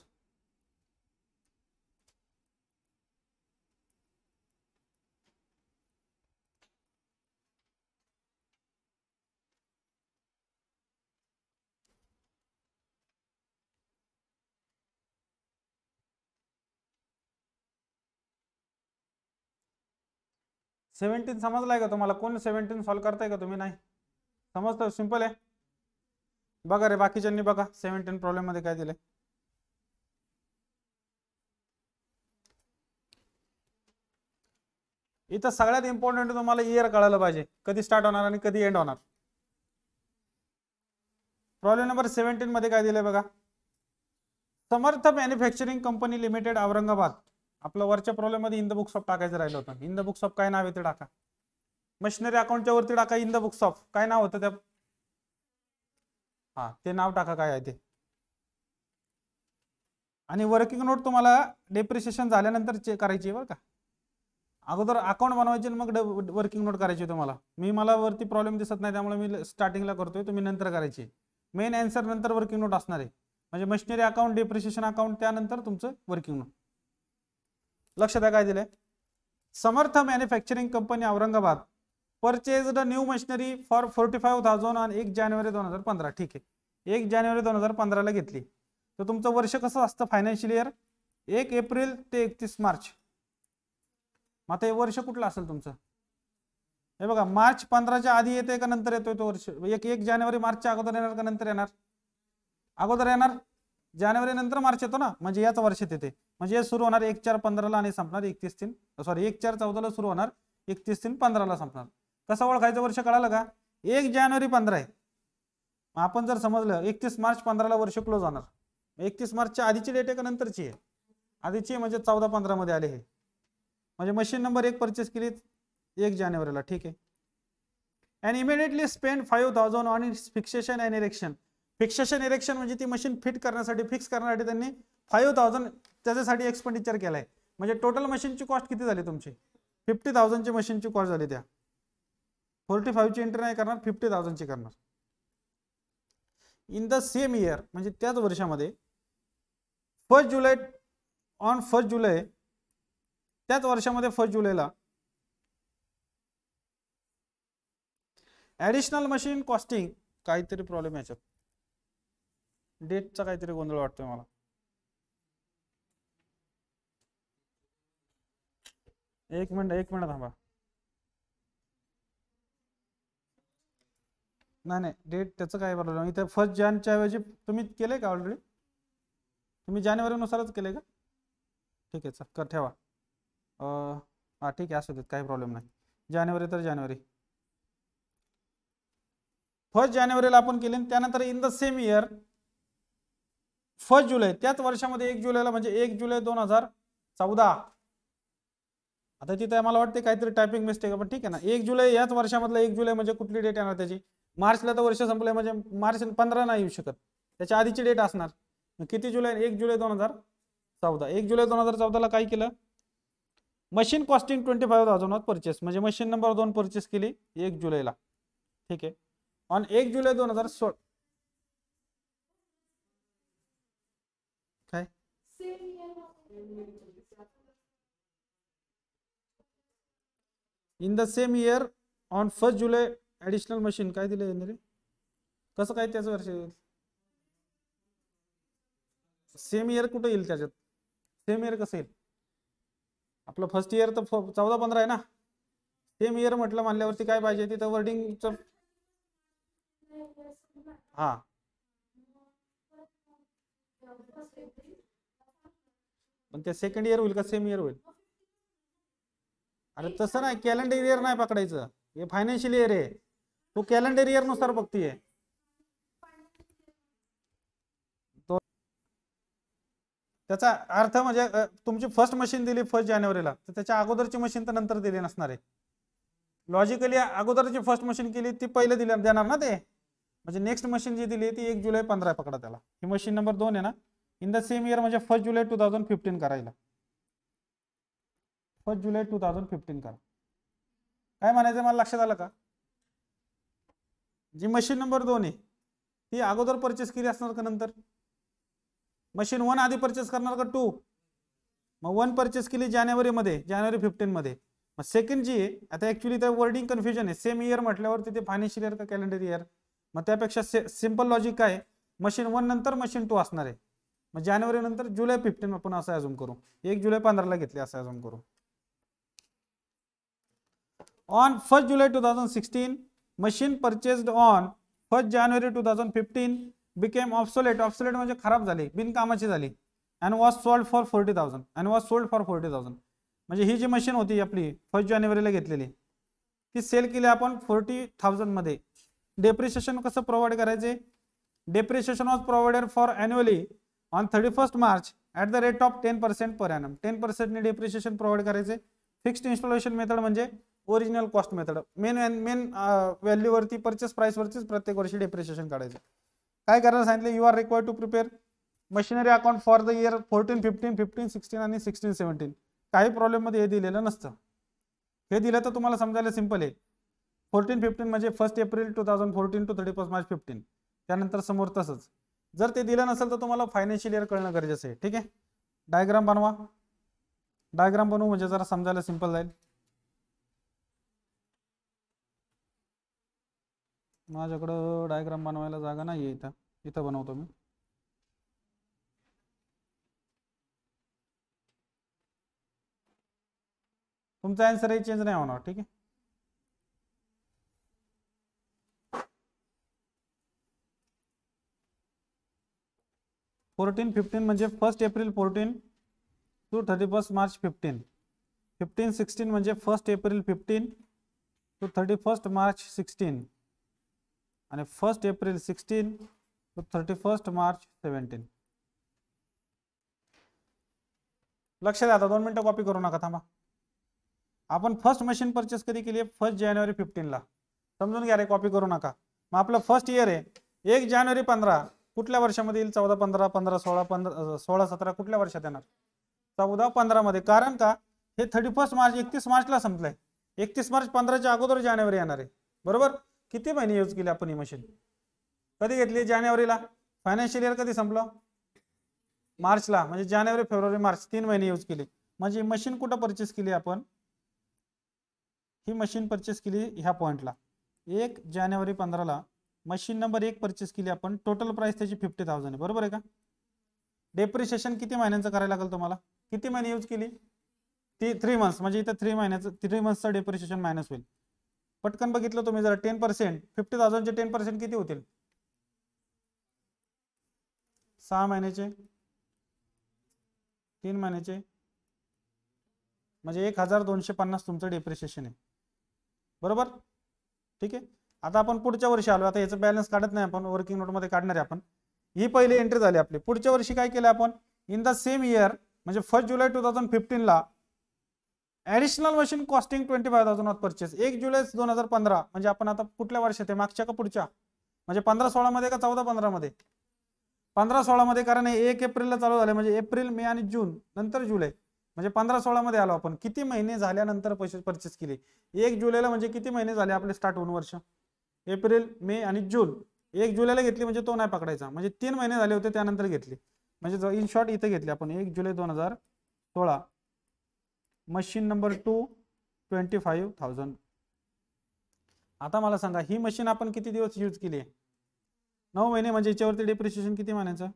सेव्हन्टीन समजलाय का तुम्हाला कोण सेव्हन्टीन सॉल्व करताय का तुम्ही नाही समजतो सिम्पल आहे बघा रे बाकीच्यांनी बघा सेव्हन्टीन प्रॉब्लेम मध्ये काय दिले इथं सगळ्यात इम्पॉर्टंट तुम्हाला इयर कळायला पाहिजे कधी स्टार्ट होणार आणि कधी एंड होणार प्रॉब्लेम नंबर सेव्हन्टीन मध्ये काय दिले बघा Samarth manufacturing company limited Aurangabad आपलं वरच्या प्रॉब्लेम मध्ये इन द बुक्स ऑफ टाकायचं राहिलं होतं इन द बुक्स ऑफ काय नाव आहे ते टाका मशिनरी अकाउंटच्या वरती टाका इन द बुक्स ऑफ काय नाव होतं त्या हा ते नाव टाका काय आहे ते आणि वर्किंग नोट तुम्हाला डेप्रिसिएशन झाल्यानंतर चेक करायची बरं का अगोदर अकाउंट बनवायचे मग वर्किंग नोट करायची तुम्हाला मी मला वरती प्रॉब्लेम दिसत नाही त्यामुळे मी स्टार्टिंगला करतोय तुम्ही नंतर करायची मेन आन्सर नंतर वर्किंग नोट असणार आहे म्हणजे मशिनरी अकाउंट डेप्रिसिएशन अकाउंट त्यानंतर तुमचं वर्किंग नोट लक्ष द्या काय दिले Samarth manufacturing company Aurangabad purchase the new machinery for forty five thousand आणि एक जानेवारी दोन हजार पंधरा ठीक आहे एक जानेवारी दोन हजार पंधराला घेतली तर तुमचं वर्ष कसं असतं फायनान्शियल इयर एक एप्रिल ते एकतीस मार्च मग आता हे वर्ष कुठलं असेल तुमचं हे बघा मार्च पंधराच्या आधी येते का नंतर येतोय तो वर्ष एक एक जानेवारी मार्चच्या अगोदर येणार का नंतर येणार अगोदर येणार जानेवारी नंतर मार्च येतो ना म्हणजे याच वर्षात येते म्हणजे सुरू होणार एक चार पंधराला आणि संपणार एकतीस तीन सॉरी एक चार चौदाला सुरू होणार एकतीस तीन पंधराला संपणार कसं ओळखायचं वर्ष कळालं का एक जानेवारी पंधरा आहे आपण जर समजलं एकतीस मार्च पंधराला वर्ष क्लोज होणार एकतीस मार्चच्या आधीची डेट आहे का नंतरची आहे आधीची म्हणजे चौदा पंधरामध्ये आले हे म्हणजे मशीन नंबर एक परचेस केली एक जानेवारीला ठीक आहे and immediately spend five thousand on its fixation and erection fixation erection म्हणजे ती मशीन फिट करण्यासाठी फिक्स करण्यासाठी त्यांनी फाईव्ह थाउजंड त्याच्यासाठी एक्सपेंडिचर केलाय म्हणजे टोटल मशीनची कॉस्ट किती झाली तुमची फिफ्टी थाउजंडची मशीनची कॉस्ट झाली त्या फोर्टी फाईव्हची एंट्री नाही करणार फिफ्टी थाउजंडची करणार इन द सेम इयर म्हणजे त्याच वर्षामध्ये first July on first July त्याच वर्षामध्ये फर्स्ट जुलैला ऍडिशनल मशीन कॉस्टिंग काहीतरी प्रॉब्लेम याच्यात डेटचा काहीतरी गोंधळ वाटतोय मला एक मिनिट एक मिनिट थांबा नाही नाही डेट त्याचं काय प्रॉब्लेम इथे फर्स्ट जॅनच्या ऐवजी तुम्ही केले का ऑलरेडी तुम्ही जानेवारीनुसारच केले का ठीक आहे सर कर ठेवा हा ठीक आहे असू देत काही प्रॉब्लेम नाही जानेवारी तर जानेवारी फर्स्ट जानेवारीला आपण केले त्यानंतर in the same year first July त्याच वर्षामध्ये एक जुलैला म्हणजे एक जुलै दोन हजार चौदा आता तिथे मला वाटते काहीतरी टायपिंग मिस्टेक पण ठीक आहे ना एक जुलै याच वर्षामधला एक जुलै म्हणजे कुठली डेट येणार त्याची मार्चला तर वर्ष संपलं म्हणजे मार्च पंधरा नाही येऊ शकत त्याच्या आधीची डेट असणार किती जुलै एक जुलै दोन हजार चौदा एक जुलै दोन हजार चौदाला काय केलं machine costing twenty five thousand purchase म्हणजे मशीन नंबर दोन परचेस केली एक जुलैला ठीक आहे ऑन एक जुलै दोन हजार सोळा काय in the same year on first July additional machine काय दिलं रे कसं काय त्याच वर्ष येईल सेम इयर कुठं येईल त्याच्यात सेम इयर कसं येईल आपलं फर्स्ट इयर तर चौदा पंधरा आहे ना सेम इयर म्हटलं मानल्यावरती काय पाहिजे तिथं वर्डिंगचं हा पण ते सेकंड इयर होईल का सेम इयर होईल अरे तसं नाही कॅलेंडर इयर नाही पकडायचं हे फायनान्शियल इयर आहे तू कॅलेंडर इयर नुसार बघतीये त्याचा अर्थ म्हणजे तुमची फर्स्ट मशीन दिली फर्स्ट जानेवारीला तर त्याच्या अगोदरची मशीन तर नंतर दिली नसणार आहे लॉजिकली अगोदरची फर्स्ट मशीन केली ती पहिले दिल्या देणार ना ते म्हणजे नेक्स्ट मशीन जी दिली ती एक जुलै पंधरा पकडा त्याला ही मशीन नंबर दोन आहे ना इन द सेम इयर म्हणजे first July two thousand fifteen करायला first July two thousand fifteen करा काय म्हणायचं मला लक्षात आलं का जी मशीन नंबर दोन आहे ती अगोदर परचेस केली असणार का नंतर मशीन वन आधी परचेस करणार का टू मग वन परचेस केली जानेवारीमध्ये जानेवारी फिफ्टीनमध्ये मग सेकंड जी आहे आता ऍक्च्युअली त्या वर्डिंग कन्फ्युजन आहे सेम इयर म्हटल्यावर तिथे फायनान्शियल इयर का कॅलेंडर इयर मग त्यापेक्षा से सिम्पल लॉजिक काय मशीन वन नंतर मशीन टू असणार आहे मग नंतर जुलै फिफ्टीन आपण असं अजून करू एक जुलै पंधराला घेतले असं अजून करू on first July two thousand sixteen machine purchased on first January two thousand fifteen became obsolete obsolete म्हणजे खराब झाली बिनकामाची झाली and was sold for forty thousand and was sold for forty thousand म्हणजे ही जी मशीन होती आपली फर्स्ट जानेवारीला घेतलेली ती सेल केली आपण फोर्टी थाउजंडमध्ये डेप्रिशिएशन कसं प्रोव्हाइड करायचे depreciation was provided for annually on thirty first March at the rate of ten percent per annum ten पर्सेंटने डेप्रिशिएशन प्रोव्हाइड करायचे फिक्स्ड इन्स्टॉलेशन मेथड म्हणजे original cost method main main व्हॅल्यूवरती परचेस प्राईसवरतीच प्रत्येक वर्षी डेप्रिशिएशन काढायचं काय करायला सांगितलं you are required to prepare machinery account for the year fourteen fifteen fifteen sixteen आणि सिक्स्टीन सेव्हन्टीन काही प्रॉब्लेममध्ये हे दिलेलं नसतं हे दिलं तर तुम्हाला समजायला सिम्पल आहे फोर्टीन फिफ्टीन म्हणजे first April two thousand fourteen to thirty first March fifteen त्यानंतर समोर तसंच जर ते दिलं नसेल तर तुम्हाला फायनान्शियल इयर कळणं गरजेचं आहे ठीक आहे डायग्राम बनवा डायग्राम बनवू म्हणजे जरा समजायला सिंपल जाईल माझ्याकडं डायग्राम बनवायला जागा नाही आहे इथं इथं बनवतो मी तुमचा आन्सर चेंज नाही होणार ठीक आहे फोर्टीन फिफ्टीन म्हणजे first April fourteen to thirty first March fifteen fifteen sixteen म्हणजे first April fifteen to thirty first March sixteen आणि first April sixteen to thirty first March seventeen लक्ष द्या आता दोन मिनटं कॉपी करू नका थांबा आपण फर्स्ट मशीन परचेस कधी केली आहे फर्स्ट जानेवारी फिफ्टीनला समजून घ्या रे कॉपी करू नका मग आपलं फर्स्ट इयर आहे एक जानेवारी पंधरा कुठल्या वर्षामध्ये येईल चौदा पंधरा पंधरा सोळा पंधरा सोळा सतरा कुठल्या वर्षात येणार चौदा पंधरा मध्ये कारण का हे थर्टी फर्स्ट मार्च एकतीस मार्चला संपलंय एकतीस मार्च पंधराच्या अगोदर जानेवारी येणार आहे बरोबर किती महिने यूज केले आपण ही मशीन कधी घेतली जानेवारीला फायनान्शियल इयर कधी संपलं मार्चला म्हणजे जानेवारी फेब्रुवारी मार्च तीन महिने यूज केले म्हणजे मशीन कुठं परचेस केली आपण ही मशीन परचेस केली ह्या पॉइंटला एक जानेवारी पंधराला मशीन नंबर एक परचेस केली आपण टोटल प्राइस त्याची फिफ्टी थाउजंड आहे बरोबर आहे का डेप्रिशिएशन किती महिन्यांचं करायला लागेल तुम्हाला किती महिने यूज केली ती थ्री मंथ्स म्हणजे इथं थ्री महिन्याचं थ्री मंथचं डेप्रिशिएशन मायनस होईल पटकन बघितलं तुम्ही जरा टेन पर्सेंट फिफ्टी थाउजंडचे टेन पर्सेंट किती होतील सहा महिन्याचे तीन महिन्याचे म्हणजे एक हजार दोनशे पन्नास तुमचं डेप्रिशिएशन आहे बरोबर ठीक आहे आता आपण पुढच्या वर्षी आलो आता याचं बॅलन्स काढत नाही आपण वर्किंग नोटमध्ये काढणार आहे आपण ही पहिली एंट्री झाली आपली पुढच्या वर्षी काय केलं आपण इन द सेम इयर म्हणजे फर्स्ट जुलै टू थाउजंड फिफ्टीनला additional machine costing twenty five thousand of purchase एक जुलै दोन हजार पंधरा म्हणजे आपण आता कुठल्या वर्षात आहे मागच्या का पुढच्या म्हणजे पंधरा सोळामध्ये का चौदा पंधरामध्ये पंधरा सोळामध्ये कारण एक एप्रिलला चालू झाले म्हणजे एप्रिल मे आणि जून नंतर जुलै म्हणजे पंधरा सोळामध्ये आलो आपण किती महिने झाल्यानंतर पैसे परचेस केले एक जुलैला म्हणजे किती महिने झाले आपले स्टार्ट होऊन वर्ष एप्रिल मे आणि जून एक जुलैला घेतली म्हणजे तो नाही पकडायचा म्हणजे तीन महिने झाले होते त्यानंतर घेतली म्हणजे इन शॉर्ट इथे घेतली आपण एक जुलै दोन हजार सोळा machine number two twenty five thousand आता मला सांगा ही मशीन आपण किती दिवस यूज केली आहे नऊ महिने म्हणजे याच्यावरती डेप्रिशिएशन किती महिन्याचं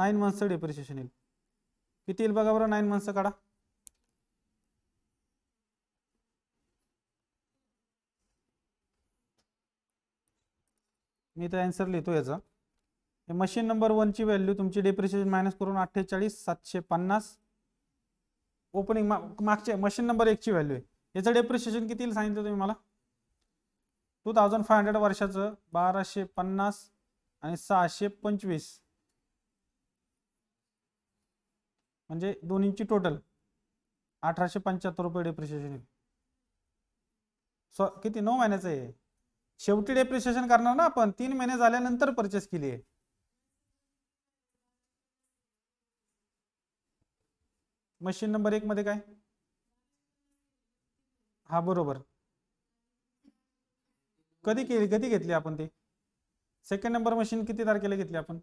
नाईन मंथचं डेप्रिशिएशन येईल किती येईल बघा बरं नाईन मंथचं काढा मी तर ॲन्सर लिहितो याचा मशीन नंबर वनची व्हॅल्यू तुमची डिप्रिशिएशन मायनस करून अठ्ठेचाळीस सातशे पन्नास ओपनिंग मा मागचे मशीन नंबर एकची व्हॅल्यू आहे याचं डेप्रिशिएशन किती सांगितलं तुम्ही मला टू थाउजंड फाय हंड्रेड वर्षाचं बाराशे पन्नास आणि सहाशे पंचवीस म्हणजे दोन्हीची टोटल अठराशे पंच्याहत्तर रुपये डेप्रिशिएशन सॉ किती नऊ महिन्याचं आहे शेवटी डेप्रिशिएशन करणार ना आपण तीन महिने झाल्यानंतर परचेस केली आहे मशीन नंबर एक मध्ये काय हा बरोबर कधी केली कधी घेतली आपण ते सेकंड नंबर मशीन किती तारखेला घेतली आपण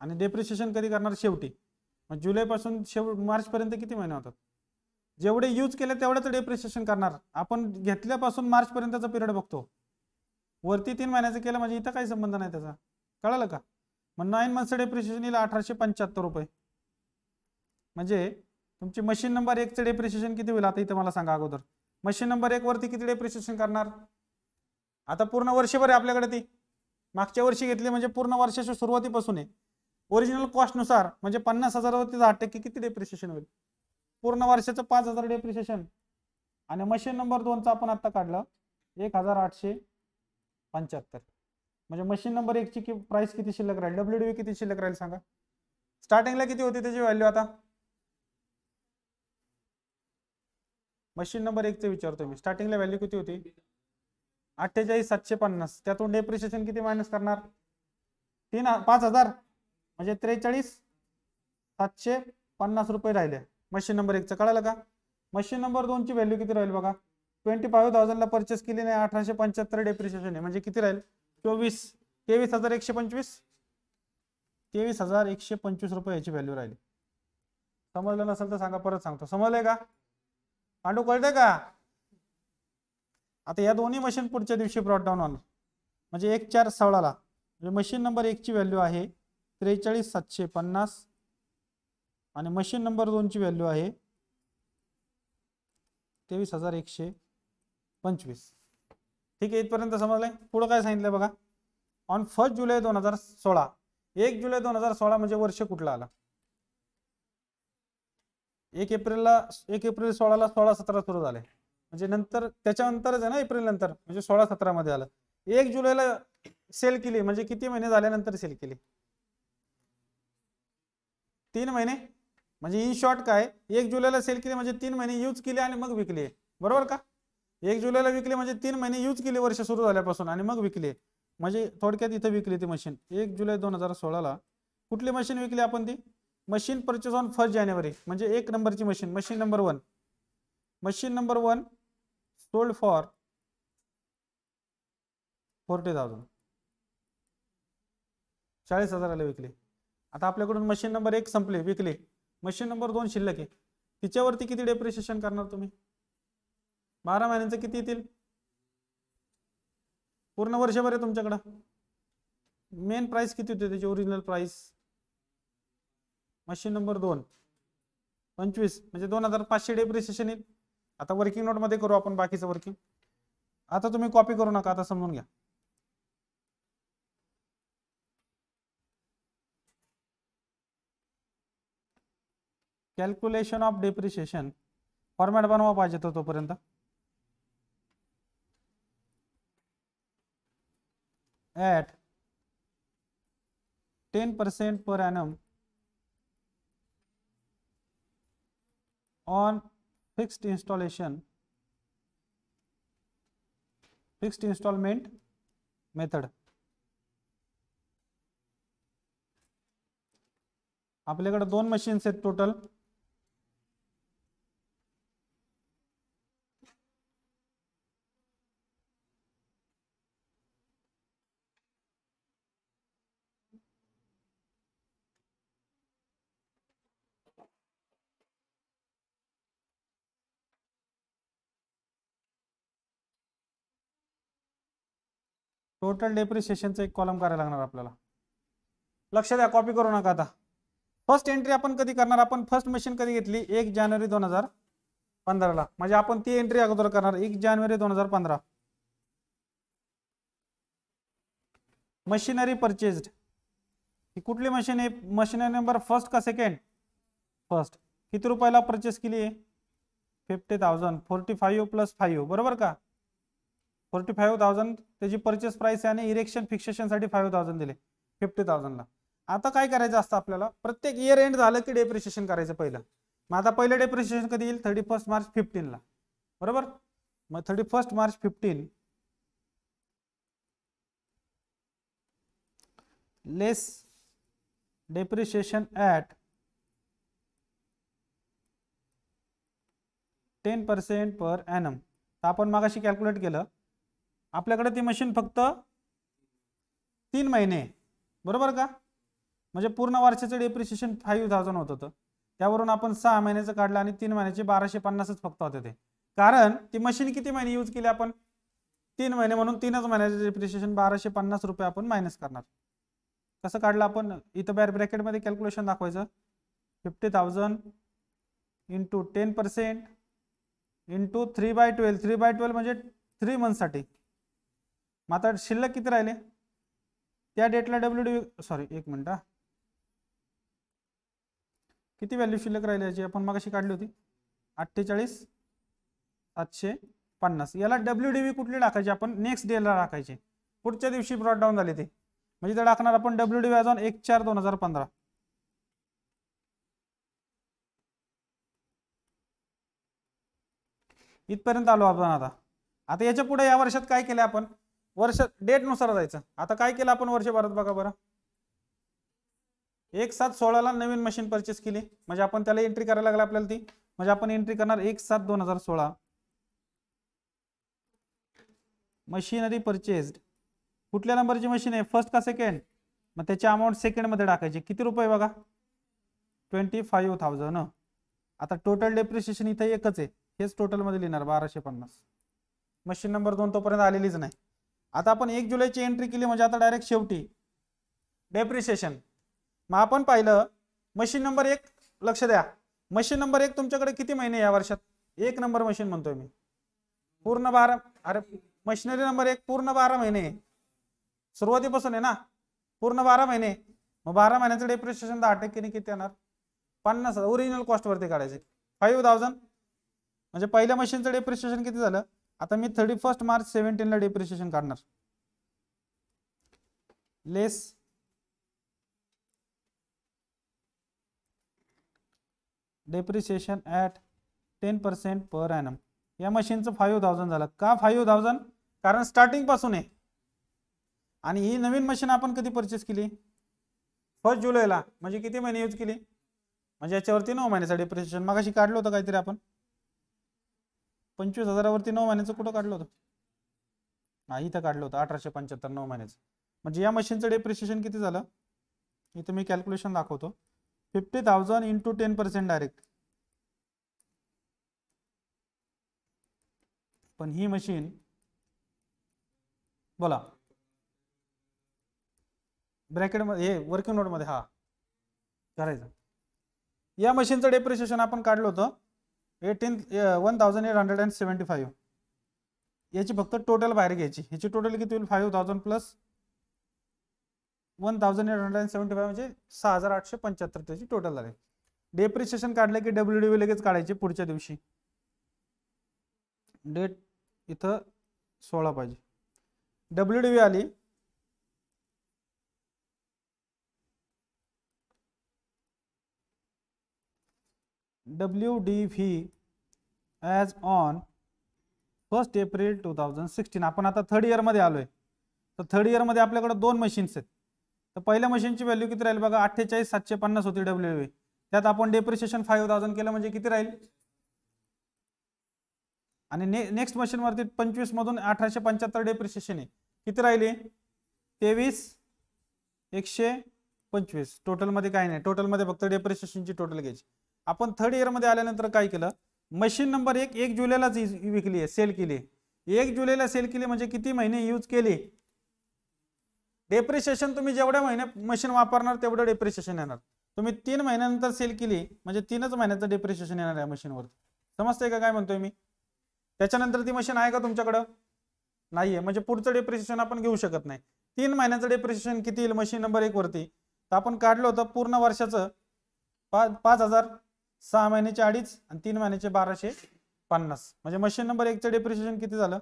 आणि डेप्रिशिएशन कधी करणार शेवटी मग जुलैपासून मार्च पर्यंत किती महिने होतात जेवढे यूज केले तेवढंच डेप्रिशिएशन करणार आपण घेतल्यापासून मार्च पर्यंतचा पिरियड बघतो वरती तीन महिन्याचं केलं म्हणजे इथं काही संबंध नाही त्याचा कळालं का मग नाईन मंथचं डेप्रिशिएशन येईल अठराशे पंच्याहत्तर रुपये म्हणजे तुमची मशीन नंबर एकचं डेप्रिशिएशन किती होईल आता इथं मला सांगा अगोदर मशीन नंबर एक वरती किती डेप्रिशिएशन करणार आता पूर्ण वर्षभर आहे आपल्याकडे ती मागच्या वर्षी घेतली म्हणजे पूर्ण वर्षाच्या सुरुवातीपासून आहे ओरिजिनल कॉस्टनुसार म्हणजे पन्नास हजारावरती दहा टक्के किती डेप्रिशिएशन होईल पूर्ण वर्षाचं पाच हजार डेप्रिशिएशन आणि मशीन नंबर दोनचं आपण आता काढलं एक हजार आठशे पंच्याहत्तर म्हणजे मशीन नंबर एकची कि प्राइस किती शिल्लक राहील डब्ल्यू डी किती शिल्लक राहील सांगा स्टार्टिंगला किती होती त्याची व्हॅल्यू आता मशीन नंबर एकचं विचारतो मी स्टार्टिंगला व्हॅल्यू किती होती अठ्ठेचाळीस सातशे पन्नास त्यातून डेप्रिशिएशन किती मायनस करणार तीन पाच हजार म्हणजे त्रेचाळीस सातशे पन्नास रुपये राहिले मशीन नंबर एकचं कळालं का मशीन नंबर दोनची व्हॅल्यू किती राहील बघा ट्वेंटी फाईव्ह थाउजंडला परचेस केली नाही अठराशे पंच्याहत्तर डेप्रिशिएशन आहे म्हणजे किती राहील चोवीस तेवीस हजार एकशे पंचवीस तेवीस हजार एकशे पंचवीस रुपये याची व्हॅल्यू राहिली समजलं नसेल तर सांगा परत सांगतो समजलंय का पांडू कळतंय का आता या दोन्ही मशीन पुढच्या दिवशी डाऊन आली म्हणजे एक चार सोळाला म्हणजे मशीन नंबर एकची व्हॅल्यू आहे त्रेचाळीस सातशे पन्नास आणि मशीन नंबर दोनची व्हॅल्यू आहे तेवीस हजार एकशे पंचवीस ठीक आहे इथपर्यंत समजलंय पुढं काय सांगितलं बघा ऑन फर्स्ट जुलै दोन हजार सोळा एक जुलै दोन हजार सोळा म्हणजे वर्ष कुठला आला एक एप्रिलला एक एप्रिल सोळाला सोळा सतरा सुरू झाले म्हणजे नंतर त्याच्यानंतरच आहे ना एप्रिल नंतर म्हणजे सोळा मध्ये आलं एक जुलैला सेल केली म्हणजे किती महिने झाल्यानंतर सेल केली तीन महिने म्हणजे इन शॉर्ट काय एक जुलैला सेल केले म्हणजे तीन महिने यूज केले आणि मग विकले बरोबर का एक जुलैला विकले म्हणजे तीन महिने यूज केले वर्ष सुरू झाल्यापासून आणि मग विकले म्हणजे थोडक्यात इथं विकली ती मशीन एक जुलै दोन हजार सोळाला कुठली मशीन विकली आपण ती machine purchase on first January म्हणजे एक नंबरची machine machine number one machine number one sold for forty thousand चाळीस हजाराला विकले आता आपल्याकडून मशीन नंबर एक संपले विकले मशीन नंबर दोन शिल्लक आहे तिच्यावरती किती डेप्रिशिएशन करणार तुम्ही बारा महिन्यांचं किती येतील पूर्ण वर्षभर आहे तुमच्याकडं मेन प्राइस किती होते त्याची ओरिजिनल प्राइस मशीन नंबर दोन पंचवीस म्हणजे दोन हजार पाचशे डेप्रिशिएशन येईल आता वर्किंग नोटमध्ये करू आपण बाकीचं वर्किंग आता तुम्ही कॉपी करू नका आता समजून घ्या कैलक्युलेशन ऑफ डेप्रिशिएशन फॉर्मैट बनवा पाजे तो तोपर्यंत ten percent per annum on fixed installation fixed installment method कड़े दोन मशीन्स आहेत टोटल टोटल डेप्रिसिएशनचा एक कॉलम करायला लागणार आपल्याला लक्ष द्या कॉपी करू नका आता फर्स्ट एंट्री आपण कधी करणार आपण फर्स्ट मशीन कधी घेतली एक जानेवारी दोन हजार पंधराला म्हणजे आपण ती एंट्री अगोदर करणार एक जानेवारी दोन हजार पंधरा मशीनरी परचेज्ड ही कुठली मशीन आहे मशिनरी नंबर फर्स्ट का सेकंड फर्स्ट किती रुपयाला परचेस केली आहे fifty thousand forty five plus five बरोबर का फोर्टी फाईव्ह थाउजंड त्याची परचेस प्राइस आणि इरेक्शन फिक्सेशनसाठी फाईव्ह थाउजंड दिले फिफ्टी थाउजंडला आता काय करायचं असतं आपल्याला प्रत्येक इयर एंड झालं की डेप्रिशिएशन करायचं पहिलं मग आता पहिलं डेप्रिशिएशन कधी येईल थर्टी फर्स्ट मार्च फिफ्टीनला बरोबर मग thirty first March fifteen less depreciation at ten percent per annum आपण मागाशी कॅल्क्युलेट केलं आपल्याकडे ती मशीन फक्त तीन महिने बरोबर का म्हणजे पूर्ण वर्षाचं डेप्रिशिएशन फाईव्ह थाउजंड होत होतं त्यावरून आपण सहा महिन्याचं काढलं आणि तीन महिन्याचे बाराशे पन्नासच फक्त होते ते कारण ती मशीन किती महिने यूज केली आपण तीन महिने म्हणून तीनच महिन्याचे डेप्रिशिएशन बाराशे पन्नास रुपये आपण मायनस करणार कसं काढलं आपण इथं बॅर ब्रॅकेटमध्ये कॅल्क्युलेशन दाखवायचं fifty thousand into ten percent into three by twelve three by twelve म्हणजे थ्री मंथसाठी मग आता शिल्लक किती राहिले त्या डेटला डब्ल्यू डी सॉरी एक मिनिट किती व्हॅल्यू शिल्लक राहिली याची आपण मग काढली होती अठ्ठेचाळीस सातशे पन्नास याला डब्ल्यू डी व्ही कुठली टाकायची आपण नेक्स्ट डेला टाकायचे पुढच्या दिवशी ब्रॉड डाऊन झाले ते म्हणजे ते टाकणार आपण डब्ल्यू डी व्ही ऑन एक चार दोन हजार पंधरा इथपर्यंत आलो आपण आता आता याच्या पुढे या वर्षात काय केलं आपण वर्ष डेटनुसार जायचं आता काय केलं आपण भरत बघा बरं एक सात सोळाला नवीन मशीन परचेस केली म्हणजे आपण त्याला एंट्री करायला लागला आपल्याला ती म्हणजे आपण एंट्री करणार एक सात दोन हजार सोळा मशीनरी परचेस्ड कुठल्या नंबरची मशीन आहे फर्स्ट का सेकंड मग त्याची अमाऊंट मध्ये टाकायची किती रुपये बघा ट्वेंटी फाईव्ह थाउजंड आता टोटल डेप्रिशिएशन इथं एकच आहे हेच टोटलमध्ये लिहिणार बाराशे पन्नास मशीन नंबर दोन तोपर्यंत आलेलीच नाही आता आपण एक जुलैची एंट्री केली म्हणजे आता डायरेक्ट शेवटी डेप्रिसिएशन मग आपण पाहिलं मशीन नंबर एक लक्ष द्या मशीन नंबर एक तुमच्याकडे किती महिने या वर्षात एक नंबर मशीन म्हणतोय मी पूर्ण बारा अरे मशिनरी नंबर एक पूर्ण बारा महिने सुरुवातीपासून आहे ना पूर्ण बारा महिने मग बारा महिन्याचं डेप्रिसिएशन दहा टक्केने किती येणार पन्नास ओरिजिनल कॉस्टवरती काढायचे फाईव्ह थाउजंड म्हणजे पहिल्या मशीनचं डेप्रिसिएशन किती झालं आता मी थर्टी फर्स्ट मार्च सेव्हन्टीनला डेप्रिशिएशन काढणार less depreciation at ten percent per annum या मशीनचं फाईव्ह थाउजंड झालं का फाईव्ह थाउजंड कारण स्टार्टिंग पासून आहे आणि ही नवीन मशीन आपण कधी परचेस केली फर्स्ट जुलैला म्हणजे किती महिने यूज केली म्हणजे याच्यावरती नऊ महिन्याचा डेप्रिसिएशन मग अशी काढलं होतं काहीतरी आपण पंचवीस हजारावरती नऊ महिन्याचं कुठं काढलं होतं नाही इथं काढलं होतं अठराशे पंच्याहत्तर नऊ महिन्याचं म्हणजे या मशीनचं डेप्रिशिएशन किती झालं इथं मी कॅल्क्युलेशन दाखवतो fifty thousand into ten percent direct पण ही मशीन बोला ब्रॅकेटमध्ये हे वर्किंग नोटमध्ये हा करायचं या मशीनचं डेप्रिशिएशन आपण काढलं होतं eighteen one thousand eight hundred and seventy five याची फक्त टोटल बाहेर घ्यायची ह्याची टोटल किती होईल five thousand plus one thousand eight hundred and seventy five म्हणजे सहा हजार आठशे पंच्याहत्तर त्याची टोटल झाली डेप्रिसिएशन काढले की डब्ल्यू डी लगेच काढायचे पुढच्या दिवशी डेट इथं सोळा पाहिजे डब्ल्यू डी आली W D V as on first April two thousand sixteen आपण आता थर्ड इयरमध्ये आलो आहे तर थर्ड इयरमध्ये आपल्याकडे दोन मशीन्स आहेत तर पहिल्या मशीनची व्हॅल्यू किती राहील बघा अठ्ठेचाळीस सातशे पन्नास होती डब्ल्यू व्ही त्यात आपण डेप्रिशिएशन फाईव्ह थाउजंड केलं म्हणजे किती राहील आणि ने नेक्स्ट मशीनवरती पंचवीसमधून अठराशे पंच्याहत्तर डेप्रिशिएशन आहे किती राहिले तेवीस एकशे पंचवीस टोटलमध्ये काय नाही टोटलमध्ये फक्त डेप्रिशिएशनची टोटल घ्यायची आपण थर्ड मध्ये आल्यानंतर काय केलं मशीन नंबर एक एक जुलैलाच विकली सेल केली एक जुलैला सेल केली म्हणजे किती महिने यूज केले डेप्रिशिएशन तुम्ही जेवढ्या महिने मशीन वापरणार तेवढं डेप्रिशिएशन येणार तुम्ही तीन महिन्यानंतर सेल केली म्हणजे तीनच महिन्याचं डेप्रिशिएशन येणार या मशीनवर समजतंय का काय म्हणतोय मी त्याच्यानंतर ती मशीन आहे का तुमच्याकडं नाहीये म्हणजे पुढचं डेप्रिशिएशन आपण घेऊ शकत नाही तीन महिन्याचं डेप्रिशिएशन किती येईल मशीन नंबर एक वरती तर आपण काढलो होतं पूर्ण वर्षाचं पाच पाच हजार सहा महिन्याचे अडीच आणि तीन महिन्याचे बाराशे पन्नास म्हणजे मशीन नंबर एकचं डेप्रिशिएशन किती झालं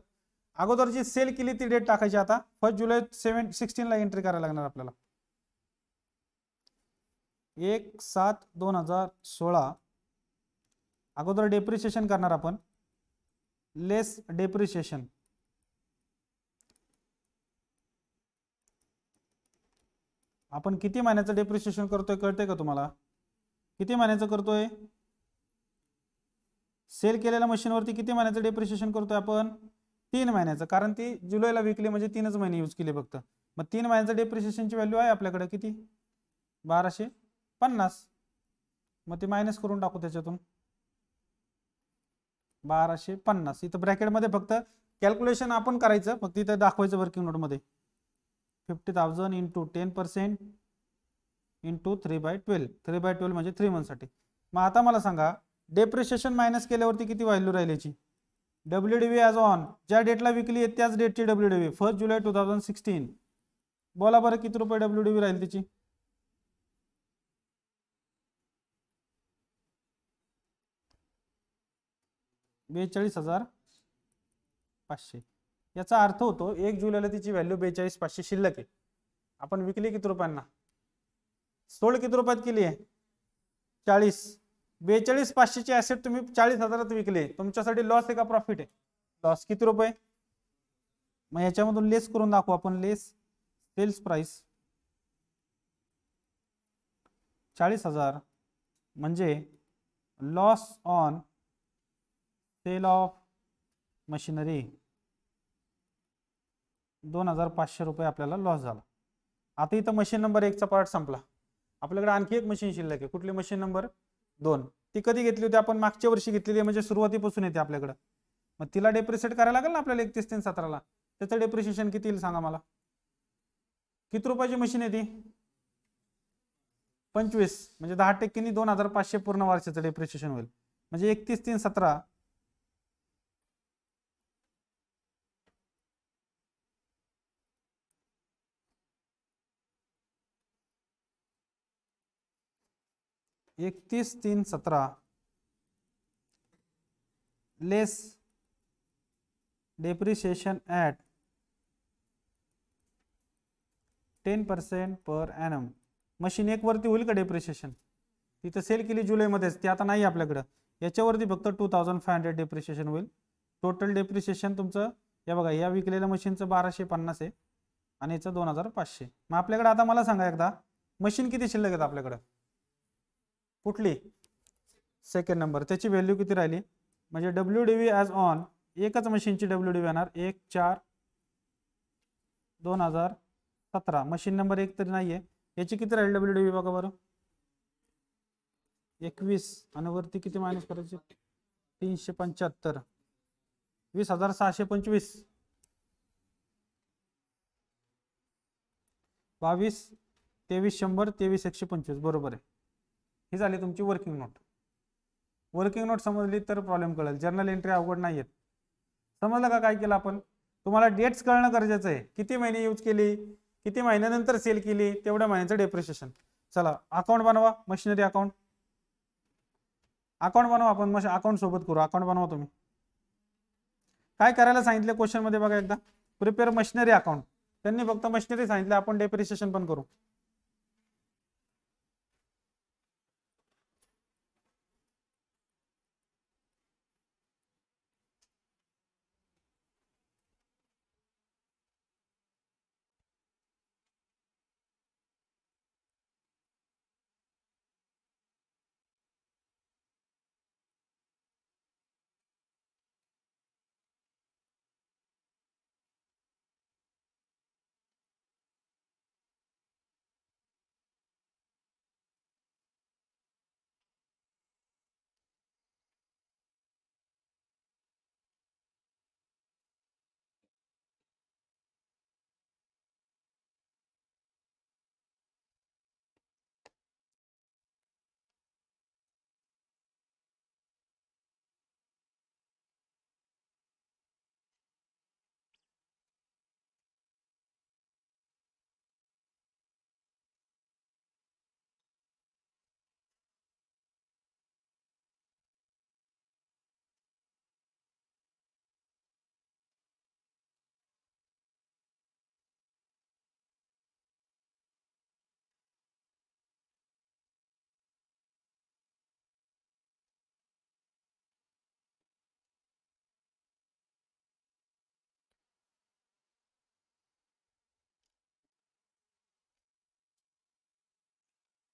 अगोदर जी सेल केली ती डेट टाकायची आता फर्स्ट जुलै सेव्हन सिक्स्टीनला एंट्री करायला लागणार आपल्याला एक सात दोन हजार सोळा अगोदर डेप्रिशिएशन करणार आपण लेस डेप्रिशिएशन आपण किती महिन्याचं डेप्रिशिएशन करतोय कळतंय का तुम्हाला किती महिन्याचं करतोय सेल केलेल्या मशीनवरती किती महिन्याचं डेप्रिशिएशन करतोय आपण तीन महिन्याचं कारण ती जुलैला विकली म्हणजे तीनच महिने यूज केले फक्त मग तीन महिन्याचं डेप्रिशिएशनची व्हॅल्यू आहे आपल्याकडे किती बाराशे पन्नास मग ते मायनस करून टाकू त्याच्यातून बाराशे पन्नास इथं ब्रॅकेटमध्ये फक्त कॅल्क्युलेशन आपण करायचं फक्त इथं दाखवायचं वर्किंग नोटमध्ये fifty thousand into ten percent to three by twelve three by twelve म्हणजे थ्री मंथसाठी मग आता मला सांगा डेप्रिशिएशन मायनस केल्यावरती किती व्हॅल्यू राहिल्याची W D V as on ज्या डेटला विकली आहे त्याच डेटची W D V first July two thousand sixteen बोला बरं किती रुपये डब्ल्यू डी व्ही राहील त्याची बेचाळीस हजार पाचशे याचा अर्थ होतो एक जुलैला तिची व्हॅल्यू बेचाळीस पाचशे शिल्लक आहे आपण विकली किती रुपयांना सोळ किती रुपयात केली आहे चाळीस बेचाळीस पाचशेची ऍसेट तुम्ही चाळीस हजारात विकले तुमच्यासाठी लॉस आहे का प्रॉफिट आहे लॉस किती रुपये मग याच्यामधून लेस करून दाखवू आपण लेस सेल्स प्राइस चाळीस हजार म्हणजे loss on sale of machinery दोन हजार पाचशे रुपये आपल्याला लॉस झाला आता इथं मशीन नंबर एकचा पार्ट संपला आपल्याकडे आणखी एक मशीन शिल्लक आहे कुठली मशीन नंबर दोन ती कधी घेतली होती आपण मागच्या वर्षी घेतलेली आहे म्हणजे सुरुवातीपासून येते आपल्याकडे मग तिला डेप्रिसिएट करायला लागेल ना आपल्याला एकतीस तीन सतराला त्याचं डेप्रिसिएशन किती येईल सांगा मला किती रुपयाची मशीन आहे ती पंचवीस म्हणजे दहा टक्केनी दोन हजार पाचशे पूर्ण वर्षाचं डेप्रिसिएशन होईल म्हणजे एकतीस तीन सतरा एकतीस तीन सतरा less depreciation at ten percent per annum machine एकवरती होईल का डेप्रिशिएशन तिथं सेल केली जुलैमध्येच ती आता नाही आपल्याकडं याच्यावरती फक्त two thousand five hundred depreciation होईल टोटल डेप्रिशिएशन तुमचं या बघा या विकलेल्या मशीनचं बाराशे पन्नास आहे आणि याचं दोन हजार पाचशे मग आपल्याकडे आता मला सांगा एकदा मशीन किती शिल्लक आहे आपल्याकडं कुठली सेकंड नंबर त्याची व्हॅल्यू किती राहिली म्हणजे W D V as on एकच मशीनची डब्ल्यू डी व्ही येणार एक चार दोन हजार सतरा मशीन नंबर एक तरी नाही आहे याची किती राहिली डब्ल्यू डी व्ही बघा बरं एकवीस आणि वरती किती मायनस करायची तीनशे पंच्याहत्तर वीस हजार सहाशे पंचवीस बावीस तेवीस शंभर तेवीस एकशे पंचवीस बरोबर आहे हे झाली तुमची वर्किंग नोट वर्किंग नोट समजली तर प्रॉब्लेम कळेल जर्नल एंट्री अवघड नाही आहेत समजलं का काय केलं आपण तुम्हाला डेट्स कळणं गरजेचं आहे किती महिने यूज केली किती महिन्यानंतर सेल केली तेवढ्या महिन्याचं डेप्रिशिएशन चला अकाउंट बनवा मशिनरी अकाउंट अकाउंट बनवा आपण मग अकाउंट सोबत करू अकाउंट बनवा तुम्ही काय करायला सांगितलं क्वेश्चनमध्ये बघा एकदा प्रिपेअर मशिनरी अकाउंट त्यांनी फक्त मशिनरी सांगितलं आपण डेप्रिशिएशन पण करू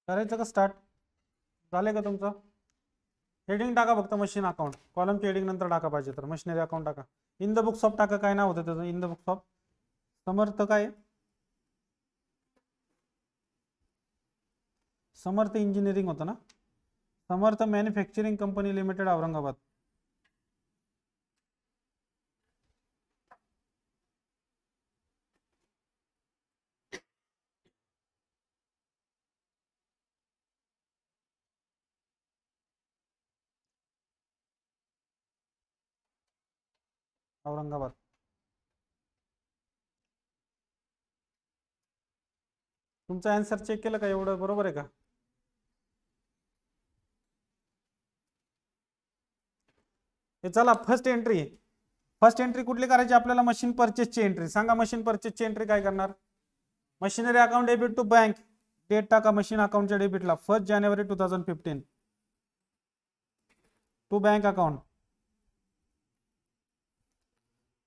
करायचं का स्टार्ट झालं का तुमचं हेडिंग टाका फक्त मशीन अकाउंट कॉलमची हेडिंग नंतर टाका पाहिजे तर मशिनरी अकाउंट टाका इन द बुक्स ऑफ टाका काय नाव होतं त्याचं in the books of Samarth काय समर्थ इंजिनिअरिंग होतं ना Samarth manufacturing company limited Aurangabad Aurangabad तुमचा आन्सर चेक केलं का एवढं बरोबर आहे का हे चला फर्स्ट एंट्री फर्स्ट एंट्री कुठली करायची आपल्याला मशीन ची एंट्री सांगा मशीन ची एंट्री काय करणार machinery account debit to bank date टाका मशीन अकाउंटच्या डेबिटला first January two thousand fifteen to bank account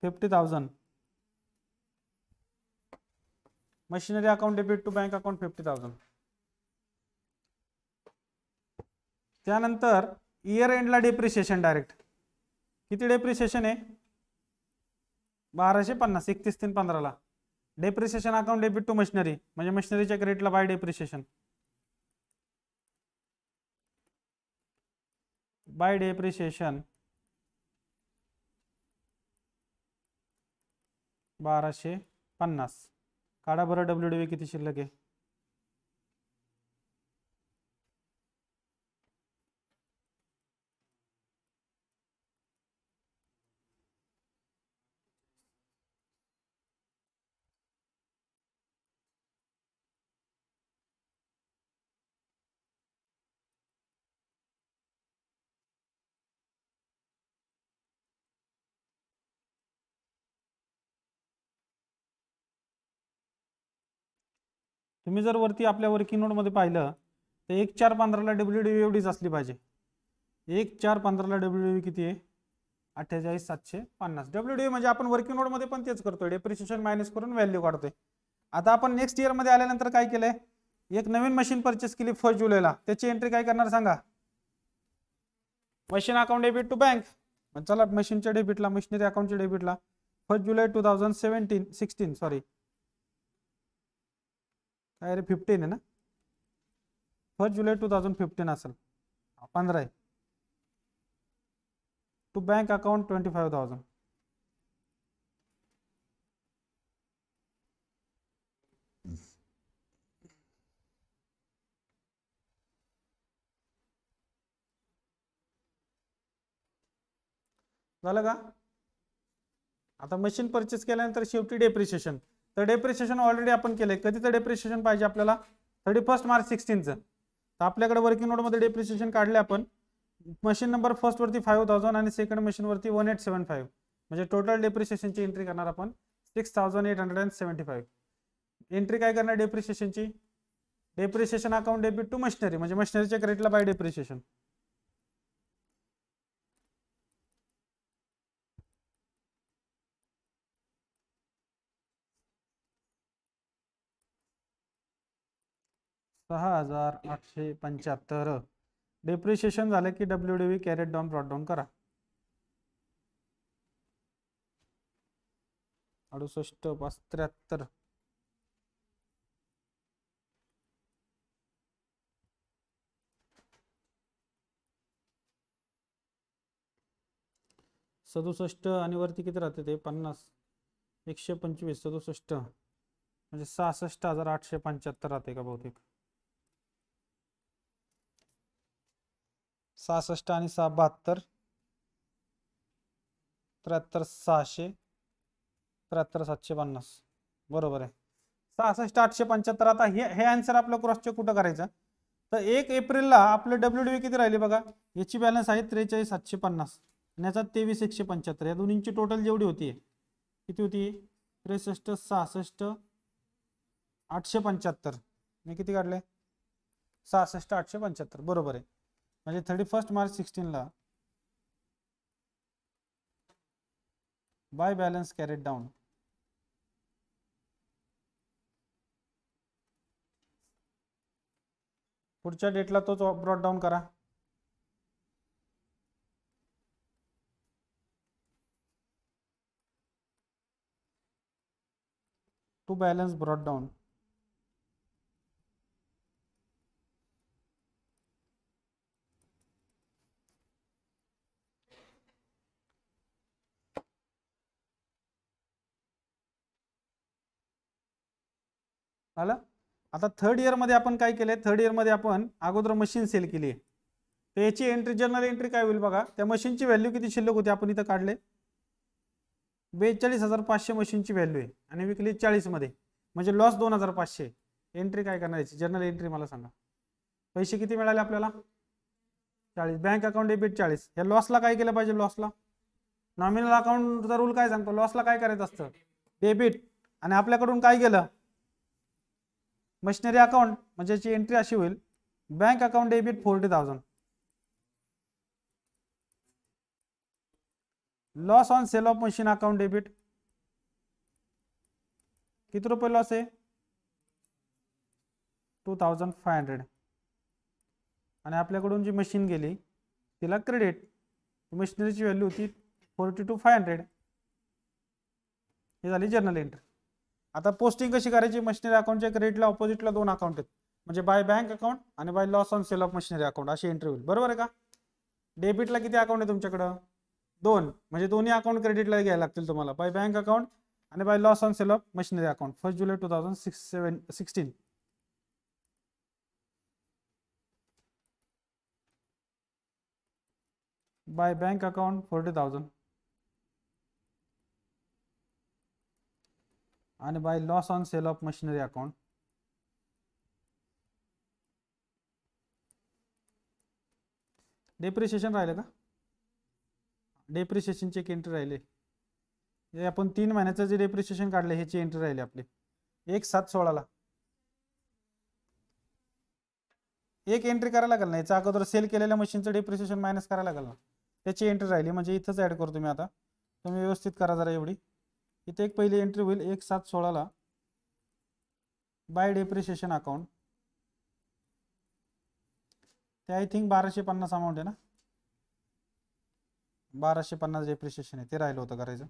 fifty thousand machinery account debit to bank account fifty thousand त्यानंतर इयर एंडला डेप्रिशिएशन डायरेक्ट किती डेप्रिशिएशन आहे बाराशे पन्नास एकतीस तीन पंधराला depreciation account debit to machinery म्हणजे मशिनरीच्या क्रेडिटला बाय डेप्रिशिएशन बाय डेप्रिशिएशन बाराशे पन्नास काढा बरं डब्ल्यू डी किती शिल्लक आहे तुम्ही जर वरती आपल्या वर्किंग नोटमध्ये पाहिलं तर एक चार पंधराला डब्ल्यू डी एवढीच असली पाहिजे एक चार पंधराला डब्ल्यू डी e किती आहे अठ्ठेचाळीस सातशे पन्नास डब्ल्यू डी e म्हणजे आपण वर्किंग नोटमध्ये पण तेच करतोय डेप्रिसिएशन मायनस करून व्हॅल्यू काढतोय आता आपण नेक्स्ट इयरमध्ये आल्यानंतर काय केलंय एक नवीन मशीन परचेस केली फर्स्ट जुलैला त्याची एंट्री काय करणार सांगा machine account debit to bank चला मशीनच्या डेबिटला मशिनरी अकाउंटच्या डेबिटला first July two thousand seventeen sixteen sorry काय अरे फिफ्टीन आहे ना first July two thousand fifteen असेल पंधरा आहे to bank account twenty five thousand झालं का आता मशीन परचेस केल्यानंतर शेवटी डेप्रिशिएशन तर डेप्रिशिएशन ऑलरेडी आपण केलंय कधीचं डेप्रिशिएशन पाहिजे आपल्याला थर्टी फर्स्ट मार्च सिक्स्टीनचं तर आपल्याकडे वर्किंग नोटमध्ये डेप्रिशिएशन काढले आपण मशीन नंबर फर्स्टवरती फाईव्ह थाउजंड आणि सेकंड मशीनवरती वन एट सेवन फाईव्ह म्हणजे टोटल डेप्रिशिएशनची एंट्री करणार आपण six thousand eight hundred and seventy five entry काय करणार डेप्रिशिएशनची depreciation account debit to machinery म्हणजे मशिनरीच्या क्रेडिटला बाय डेप्रिशिएशन सहा हजार आठशे पंच्याहत्तर डेप्रिशिएशन झालं की W D V carried down brought down करा अडुसष्ट पाच त्र्याहत्तर सदुसष्ट आणि वरती किती राहते ते पन्नास एकशे पंचवीस सदुसष्ट म्हणजे सहासष्ट हजार आठशे पंच्याहत्तर राहते का बहुतेक सहासष्ट आणि सहा बहात्तर त्र्याहत्तर सहाशे त्र्याहत्तर सातशे पन्नास बरोबर आहे सहासष्ट आठशे पंच्याहत्तर आता हे हे आन्सर आपलं क्रॉसचे कुठं करायचं तर एक एप्रिलला आपलं डब्ल्यू डी किती राहिली बघा याची बॅलन्स आहे त्रेचाळीस सातशे पन्नास आणि याचा तेवीस एकशे पंच्याहत्तर या दोन्हींची टोटल जेवढी होती किती होती त्रेसष्ट सहासष्ट आठशे पंच्याहत्तर मी किती काढले सहासष्ट आठशे पंच्याहत्तर बरोबर आहे म्हणजे थर्टी फर्स्ट मार्च सिक्स्टीनला बाय बॅलन्स कॅरेट डाऊन पुढच्या डेटला तोच ब्रॉड डाऊन करा टू बॅलन्स ब्रॉड डाऊन आलं आता थर्ड इयरमध्ये आपण काय केलं थर्ड इयरमध्ये आपण अगोदर मशीन सेल केली आहे तर याची एंट्री जनरल एंट्री काय होईल बघा त्या मशीनची व्हॅल्यू किती शिल्लक होती आपण इथं काढले बेचाळीस हजार पाचशे मशीनची व्हॅल्यू आहे आणि विकली चाळीसमध्ये म्हणजे लॉस दोन हजार पाचशे एंट्री काय करायची जनरल एंट्री मला सांगा पैसे किती मिळाले आपल्याला चाळीस बँक अकाउंट डेबिट चाळीस या लॉसला काय केलं पाहिजे लॉसला नॉमिनल अकाउंटचा रूल काय सांगतो लॉसला काय करायचं असतं डेबिट आणि आपल्याकडून काय गेलं मशिनरी अकाउंट म्हणजे याची एंट्री अशी होईल bank account debit forty thousand loss on sale of machine account debit किती रुपये लॉस आहे टू थाउजंड फाय हंड्रेड आणि आपल्याकडून जी मशीन गेली तिला क्रेडिट मशिनरीची व्हॅल्यू होती फोर्टी टू फाय हंड्रेड ही झाली जर्नल एंट्री आता पोस्टिंग कशी करायची मशिनरी अकाउंटच्या क्रेडिटला ऑपोजिटला दोन अकाउंट आहेत म्हणजे बाय बँक अकाउंट आणि by loss on sale of machinery account अशी एंट्री होईल बरोबर आहे का डेबिटला किती अकाउंट आहे तुमच्याकडं दोन म्हणजे दोन्ही अकाउंट क्रेडिटला घ्यायला लागतील तुम्हाला बाय बँक अकाउंट आणि by loss on sale of machinery account first July two thousand six seven sixteen by bank account forty thousand आणि by loss on sale of machinery account depreciation राहिलं का डेप्रिशिएशनची एक एंट्री राहिली हे आपण तीन महिन्याचं जे डेप्रिशिएशन काढले ह्याची एंट्री राहिली आपली एक सात सोळाला एक एंट्री करायला लागेल ना याचा अगोदर सेल केलेल्या मशीनचं डेप्रिशिएशन मायनस करायला लागेल ना त्याची एंट्री राहिली म्हणजे इथंच ॲड करतो मी आता तुम्ही व्यवस्थित करा जरा एवढी इथे एक पहिली एंट्री होईल एक सात सोळाला बाय डेप्रिशिएशन अकाउंट ते आय थिंक बाराशे पन्नास अमाऊंट आहे ना बाराशे पन्नास डेप्रिशिएशन आहे ते राहिलं होतं करायचं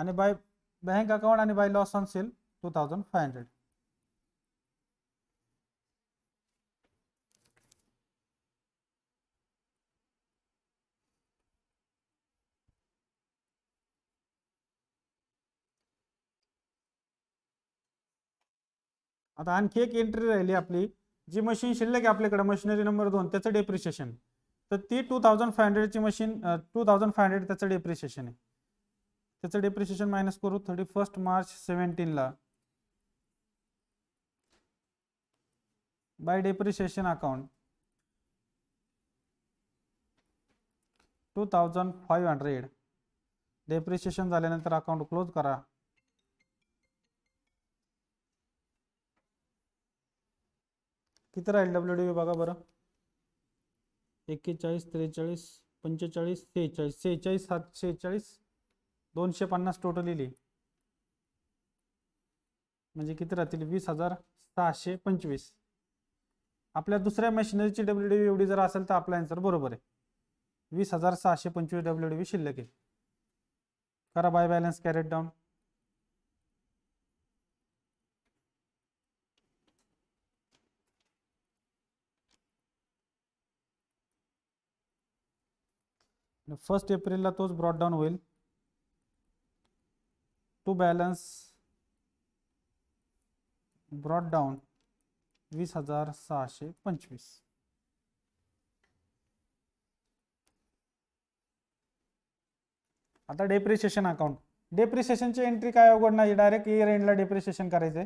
आणि बाय बँक अकाउंट आणि by loss on sale two thousand five hundred आता आणखी एक एंट्री राहिली आपली जी मशीन शिल्लक आहे आपल्याकडे मशिनरी नंबर दोन त्याचं डेप्रिशिएशन तर ती टू थाउजंड फाय हंड्रेडची machine two thousand five hundred त्याचं डेप्रिशिएशन आहे त्याचं डेप्रिशिएशन मायनस करू थर्टी फर्स्ट मार्च सेव्हन्टीनला by depreciation account two thousand five hundred depreciation झाल्यानंतर अकाउंट क्लोज करा किती राहील डब्ल्यू डी बघा बरं एक्केचाळीस त्रेचाळीस पंचेचाळीस सेहेचाळीस सेहेचाळीस सात सेहेचाळीस दोनशे पन्नास टोटल येईल म्हणजे किती राहतील वीस हजार सहाशे पंचवीस आपल्या दुसऱ्या मशिनरीची डब्ल्यू डी एवढी जर असेल तर आपला आन्सर बरोबर आहे वीस हजार सहाशे पंचवीस डब्ल्यू डी शिल्लक आहे करा by balance carried down first एप्रिलला तोच डाऊन होईल टू बॅलन्स डाऊन वीस हजार सहाशे पंचवीस आता डेप्रिशिएशन अकाउंट डेप्रिशिएशनची एंट्री काय अवघड नाही डायरेक्ट इयर एंडला डेप्रिशिएशन करायचे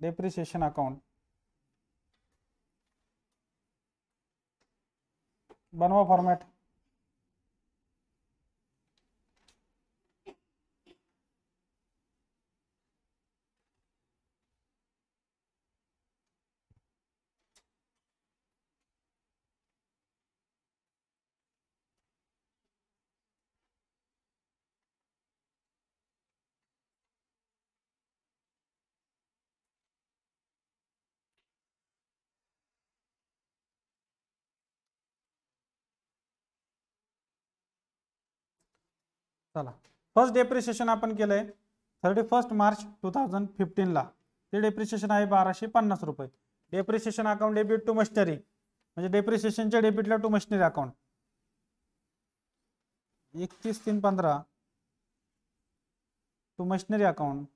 डेप्रिशिएशन अकाउंट बनवा फॉर्मॅट चला फर्स्ट डेप्रिशिएशन आपण केलंय thirty first March two thousand फिफ्टीनला ते डेप्रिशिएशन आहे बाराशे पन्नास रुपये depreciation account debit to machinery म्हणजे डेप्रिशिएशनच्या डेबिटला टू मशनरी अकाउंट एकतीस तीन पंधरा टू मशिनरी अकाउंट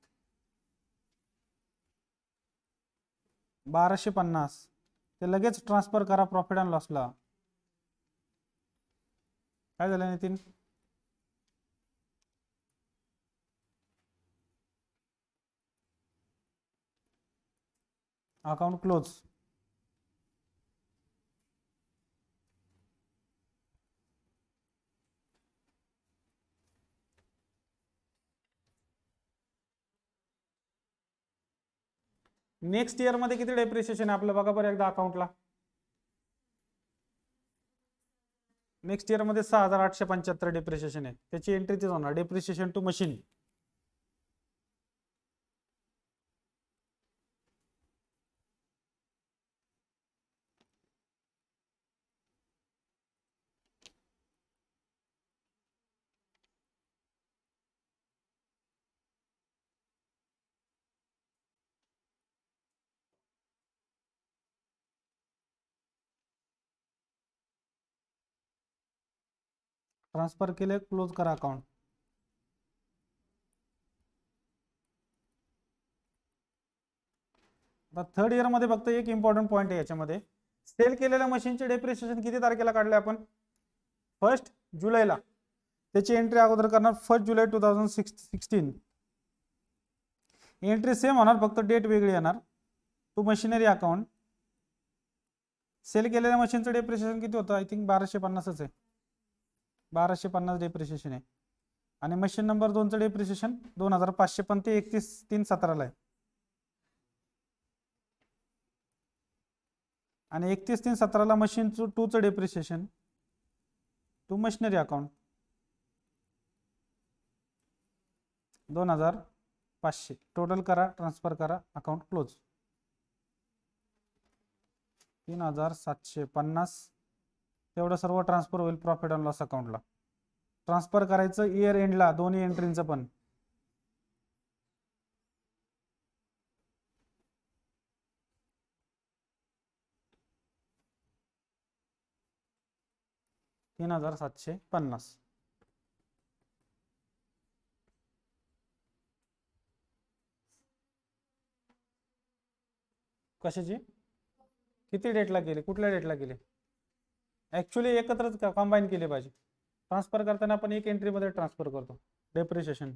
बाराशे पन्नास ते लगेच ट्रान्सफर करा प्रॉफिट अँड लॉसला काय झालं नितीन अकाउंट क्लोज नेक्स्ट मध्ये किती डेप्रिशिएशन आपलं बघा बरं एकदा अकाउंटला नेक्स्ट इयरमध्ये सहा हजार आठशे पंच्याहत्तर डेप्रिशिएशन आहे त्याची एंट्री तिथे होणार डेप्रिशिएशन टू मशीन ट्रान्सफर केले क्लोज करा अकाउंट थर्ड थर्ड मध्ये फक्त एक इम्पॉर्टंट पॉइंट आहे याच्यामध्ये सेल केलेल्या मशीनचे डेप्रिसिएशन किती तारखेला काढले आपण फर्स्ट जुलैला त्याची एंट्री अगोदर करणार first July two thousand entry same होणार फक्त डेट वेगळी येणार टू मशिनरी अकाउंट सेल केलेल्या मशीनचं डेप्रिसिएशन किती होतं आय थिंक बाराशे पन्नासच आहे बाराशे पन्नास डेप्रिशिएशन आहे आणि मशीन नंबर दोनचं डेप्रिशिएशन दोन हजार पाचशे पण ते एकतीस तीन सतराला आहे आणि एकतीस तीन सतराला मशीन टूचं डेप्रिशिएशन टू मशिनरी अकाउंट दोन हजार पाचशे टोटल करा ट्रान्सफर करा अकाउंट क्लोज तीन हजार सातशे पन्नास तेवढं सर्व ट्रान्सफर होईल प्रॉफिट अँड लॉस अकाउंटला ट्रान्सफर करायचं इयर एंडला दोन्ही एंट्रींचं पण तीन हजार सातशे पन्नास कशाची किती डेटला गेले कुठल्या डेटला गेले ऍक्च्युली एकत्रच कंबाईन केले पाहिजे ट्रान्सफर करताना आपण एक एंट्रीमध्ये ट्रान्सफर करतो डेप्रिशिएशन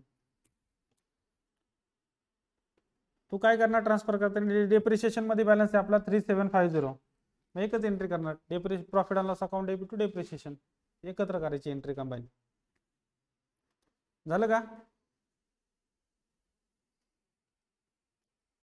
तू काय करणार ट्रान्सफर करताना डेप्रिशिएशन मध्ये बॅलन्स आहे आपला थ्री सेव्हन फाय झिरो एकच एंट्री करणार डेप्रि profit and loss account debit to depreciation एकत्र करायची एंट्री कंबाईन झालं का